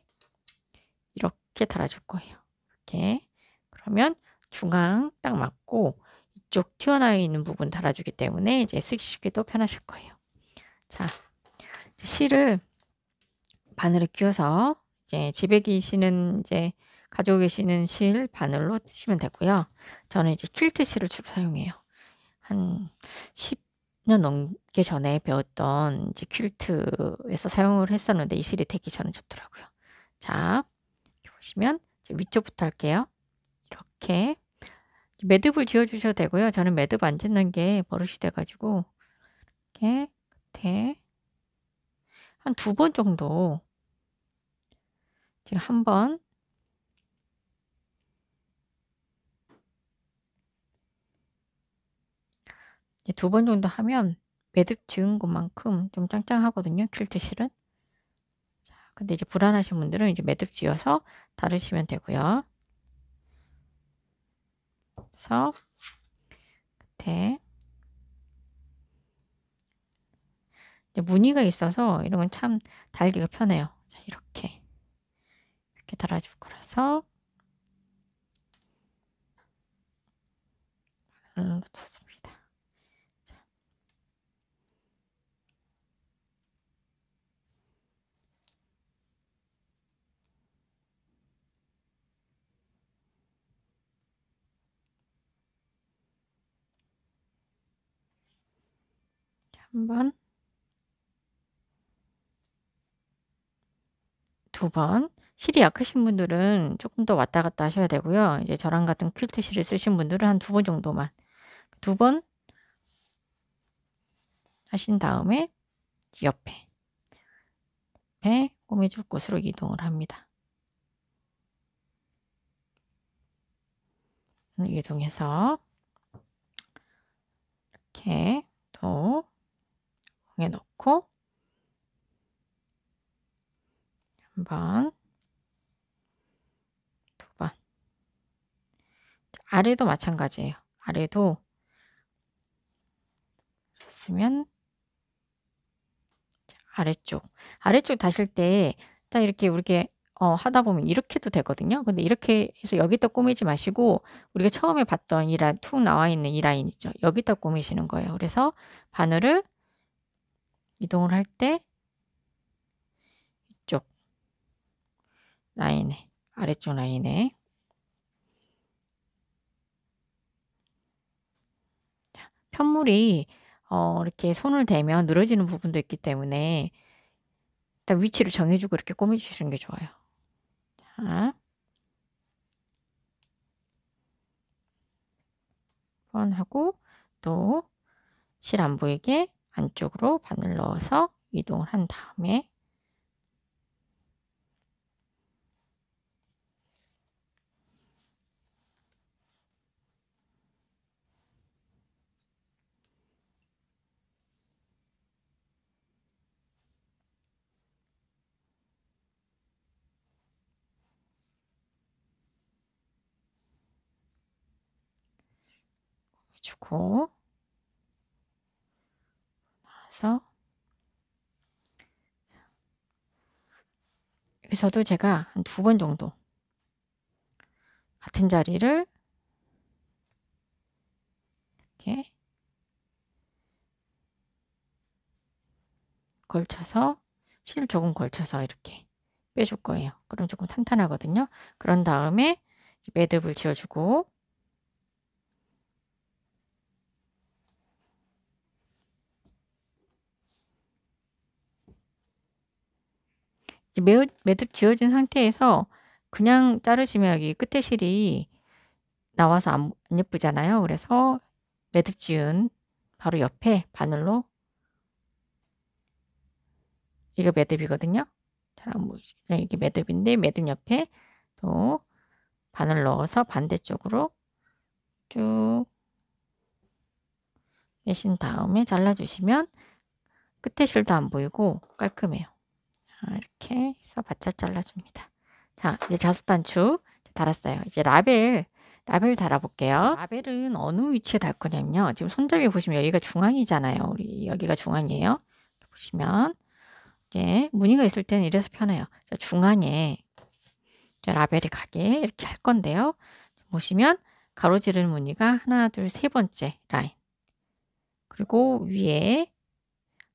이렇게 달아줄 거예요. 이렇게 그러면 중앙 딱 맞고 이쪽 튀어나와 있는 부분 달아주기 때문에 이제 쓰시기도 편하실 거예요. 자, 실을 바늘에 끼워서 이제 집에 계시는 이제 가지고 계시는 실 바늘로 쓰시면 되고요. 저는 이제 퀼트 실을 주로 사용해요. 한 10년 넘게 전에 배웠던 이제 퀼트에서 사용을 했었는데 이 실이 되게 저는 좋더라고요. 자, 보시면 위쪽부터 할게요. 이렇게 매듭을 지어주셔도 되고요. 저는 매듭 안 짓는 게 버릇이 돼가지고 이렇게 끝에 한 두 번 정도 지금 한 번 두 번 정도 하면 매듭 지은 것만큼 좀 짱짱하거든요. 퀼트 실은. 근데 이제 불안하신 분들은 이제 매듭 지어서 다루시면 되고요. 그래서 끝에 무늬가 있어서 이런 건 참 달기가 편해요. 자, 이렇게 이렇게 달아줄 거라서 놓습니다 한 번, 두 번. 실이 약하신 분들은 조금 더 왔다 갔다 하셔야 되고요. 이제 저랑 같은 퀼트 실을 쓰신 분들은 한 두 번 정도만. 두 번 하신 다음에 옆에, 옆에 꼬미줄 곳으로 이동을 합니다. 이동해서 이렇게 또 방에 넣고 한 번, 두 번. 아래도 마찬가지예요. 아래도 그으면 아래쪽. 아래쪽 다실 때 딱 이렇게 이렇게 어, 하다 보면 이렇게도 되거든요. 근데 이렇게 해서 여기다 꾸미지 마시고 우리가 처음에 봤던 이 라인 툭 나와 있는 이 라인 있죠. 여기다 꾸미시는 거예요. 그래서 바늘을 이동을 할 때 이쪽 라인에 아래쪽 라인에 편물이 어, 이렇게 손을 대면 늘어지는 부분도 있기 때문에 일단 위치를 정해주고 이렇게 꾸며주시는 게 좋아요. 자, 번 하고 또 실 안 보이게 안쪽으로 바늘 넣어서 이동을 한 다음에 주고 있어. 여기서도 제가 한 두 번 정도 같은 자리를 이렇게 걸쳐서 실 조금 걸쳐서 이렇게 빼줄 거예요. 그럼 조금 탄탄하거든요. 그런 다음에 매듭을 지어주고 매듭, 매듭 지어진 상태에서 그냥 자르시면 여기 끝에 실이 나와서 안, 안 예쁘잖아요. 그래서 매듭 지은 바로 옆에 바늘로 이거 매듭이거든요. 잘 안 보이시죠? 네, 이게 매듭인데 매듭 옆에 또 바늘 넣어서 반대쪽으로 쭉 빼신 다음에 잘라주시면 끝에 실도 안 보이고 깔끔해요. 아, 이렇게 해서 바짝 잘라줍니다. 자, 이제 자수단추 달았어요. 이제 라벨, 라벨 달아볼게요. 라벨은 어느 위치에 달 거냐면요. 지금 손잡이 보시면 여기가 중앙이잖아요. 우리 여기가 중앙이에요. 보시면 예, 무늬가 있을 때는 이래서 편해요. 자, 중앙에 자, 라벨이 가게 이렇게 할 건데요. 보시면 가로지른 무늬가 하나, 둘, 세 번째 라인. 그리고 위에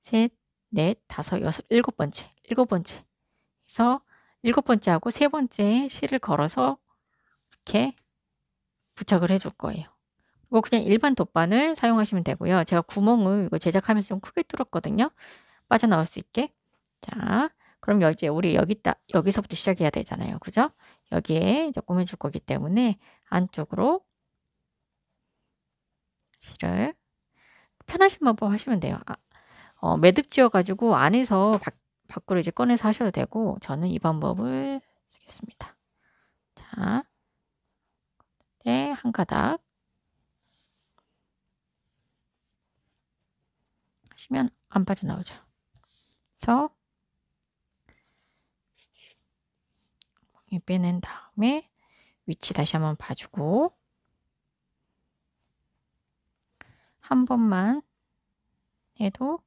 셋, 넷, 다섯, 여섯, 일곱 번째 일곱 번째에서 일곱 번째하고 세 번째 실을 걸어서 이렇게 부착을 해 줄 거예요. 그리고 그냥 일반 돗바늘 사용하시면 되고요. 제가 구멍을 이거 제작하면서 좀 크게 뚫었거든요. 빠져나올 수 있게. 자, 그럼 이제 우리 여기 다 여기서부터 시작해야 되잖아요. 그죠? 여기에 이제 꾸며줄 거기 때문에 안쪽으로 실을 편하신 방법 하시면 돼요. 아, 어, 매듭 지어가지고 안에서 밖 밖으로 이제 꺼내서 하셔도 되고 저는 이 방법을 하겠습니다 자, 네, 한 가닥 하시면 안 빠져나오죠. 그래서 멍이 빼낸 다음에 위치 다시 한번 봐주고 한 번만 해도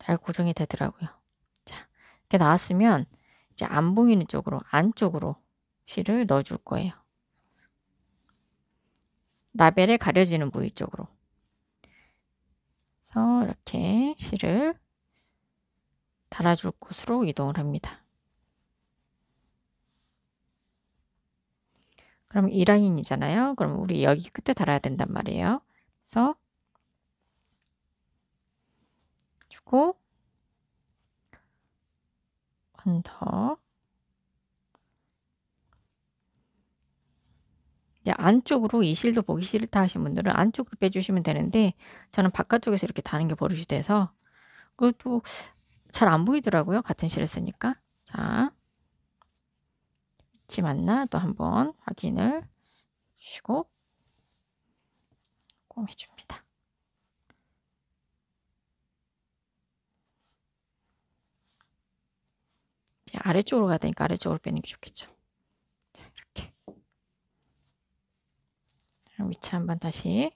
잘 고정이 되더라고요. 이렇게 나왔으면 이제 안 보이는 쪽으로 안쪽으로 실을 넣어줄 거예요. 라벨에 가려지는 부위 쪽으로. 그래서 이렇게 실을 달아줄 곳으로 이동을 합니다. 그럼 이 라인이잖아요. 그럼 우리 여기 끝에 달아야 된단 말이에요. 그래서 주고 한다. 안쪽으로 이 실도 보기 싫다 하신 분들은 안쪽으로 빼주시면 되는데 저는 바깥쪽에서 이렇게 다는 게 버릇이 돼서 그것도 잘 안 보이더라고요. 같은 실을 쓰니까. 자, 위치 맞나? 또 한번 확인을 주시고 꿰매줍니다. 아래쪽으로 가야 되니까 아래쪽으로 빼는 게 좋겠죠. 자, 이렇게. 위치 한번 다시.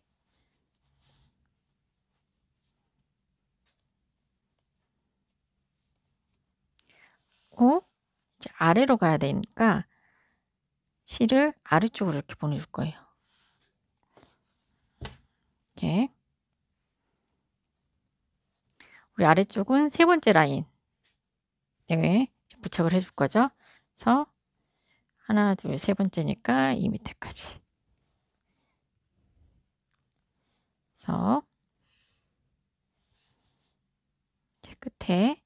어? 이제 아래로 가야 되니까 실을 아래쪽으로 이렇게 보내줄 거예요. 이렇게. 우리 아래쪽은 세 번째 라인. 네. 부착을 해줄 거죠. 그래서 하나, 둘, 세 번째니까 이 밑에까지. 그래서 끝에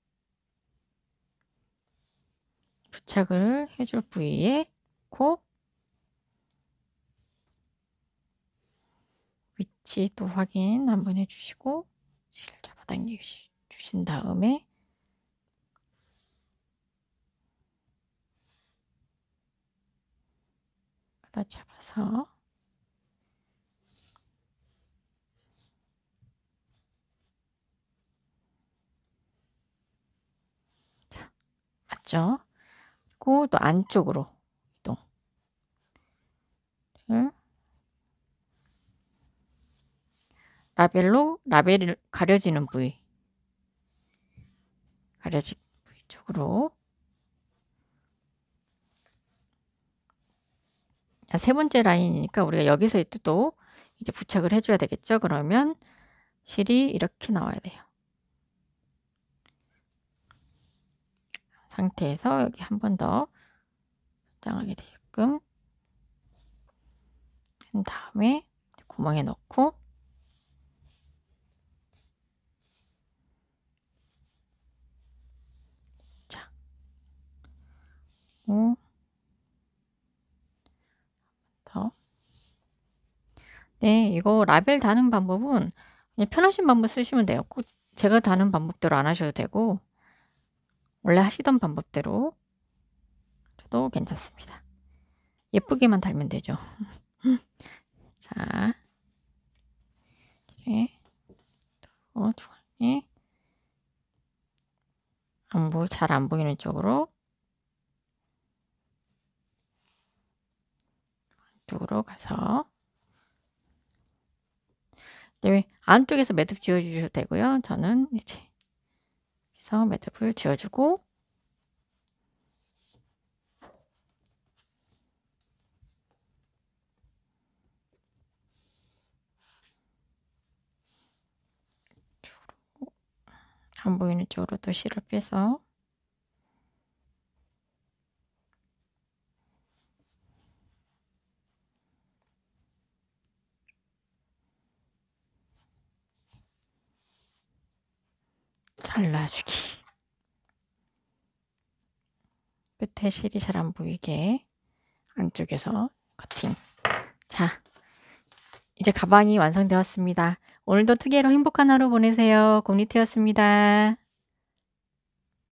부착을 해줄 부위에 코 위치 또 확인 한번 해주시고 실을 잡아당겨 주신 다음에 갖다 잡아서 자, 맞죠? 그리고 또 안쪽으로 이동. 네. 라벨로 라벨을 가려지는 부위 가려진 부위 쪽으로 아, 세 번째 라인이니까 우리가 여기서 또 이제 부착을 해줘야 되겠죠. 그러면 실이 이렇게 나와야 돼요. 상태에서 여기 한 번 더 장하게 되게끔 한 다음에 구멍에 넣고 자, 오. 네, 이거 라벨 다는 방법은 그냥 편하신 방법 쓰시면 돼요. 꼭 제가 다는 방법대로 안 하셔도 되고 원래 하시던 방법대로 저도 괜찮습니다. 예쁘게만 달면 되죠. 자, 이렇게 또 중앙에 안 보, 잘 안 보이는 쪽으로 쪽으로 가서 안쪽에서 매듭 지어주셔도 되고요. 저는 이제 그래서 매듭을 지어주고 안 보이는 쪽으로 도시를 빼서 발라주기 끝에 실이 잘 안 보이게 안쪽에서 커팅 자 이제 가방이 완성되었습니다. 오늘도 특이로 행복한 하루 보내세요. 공리트였습니다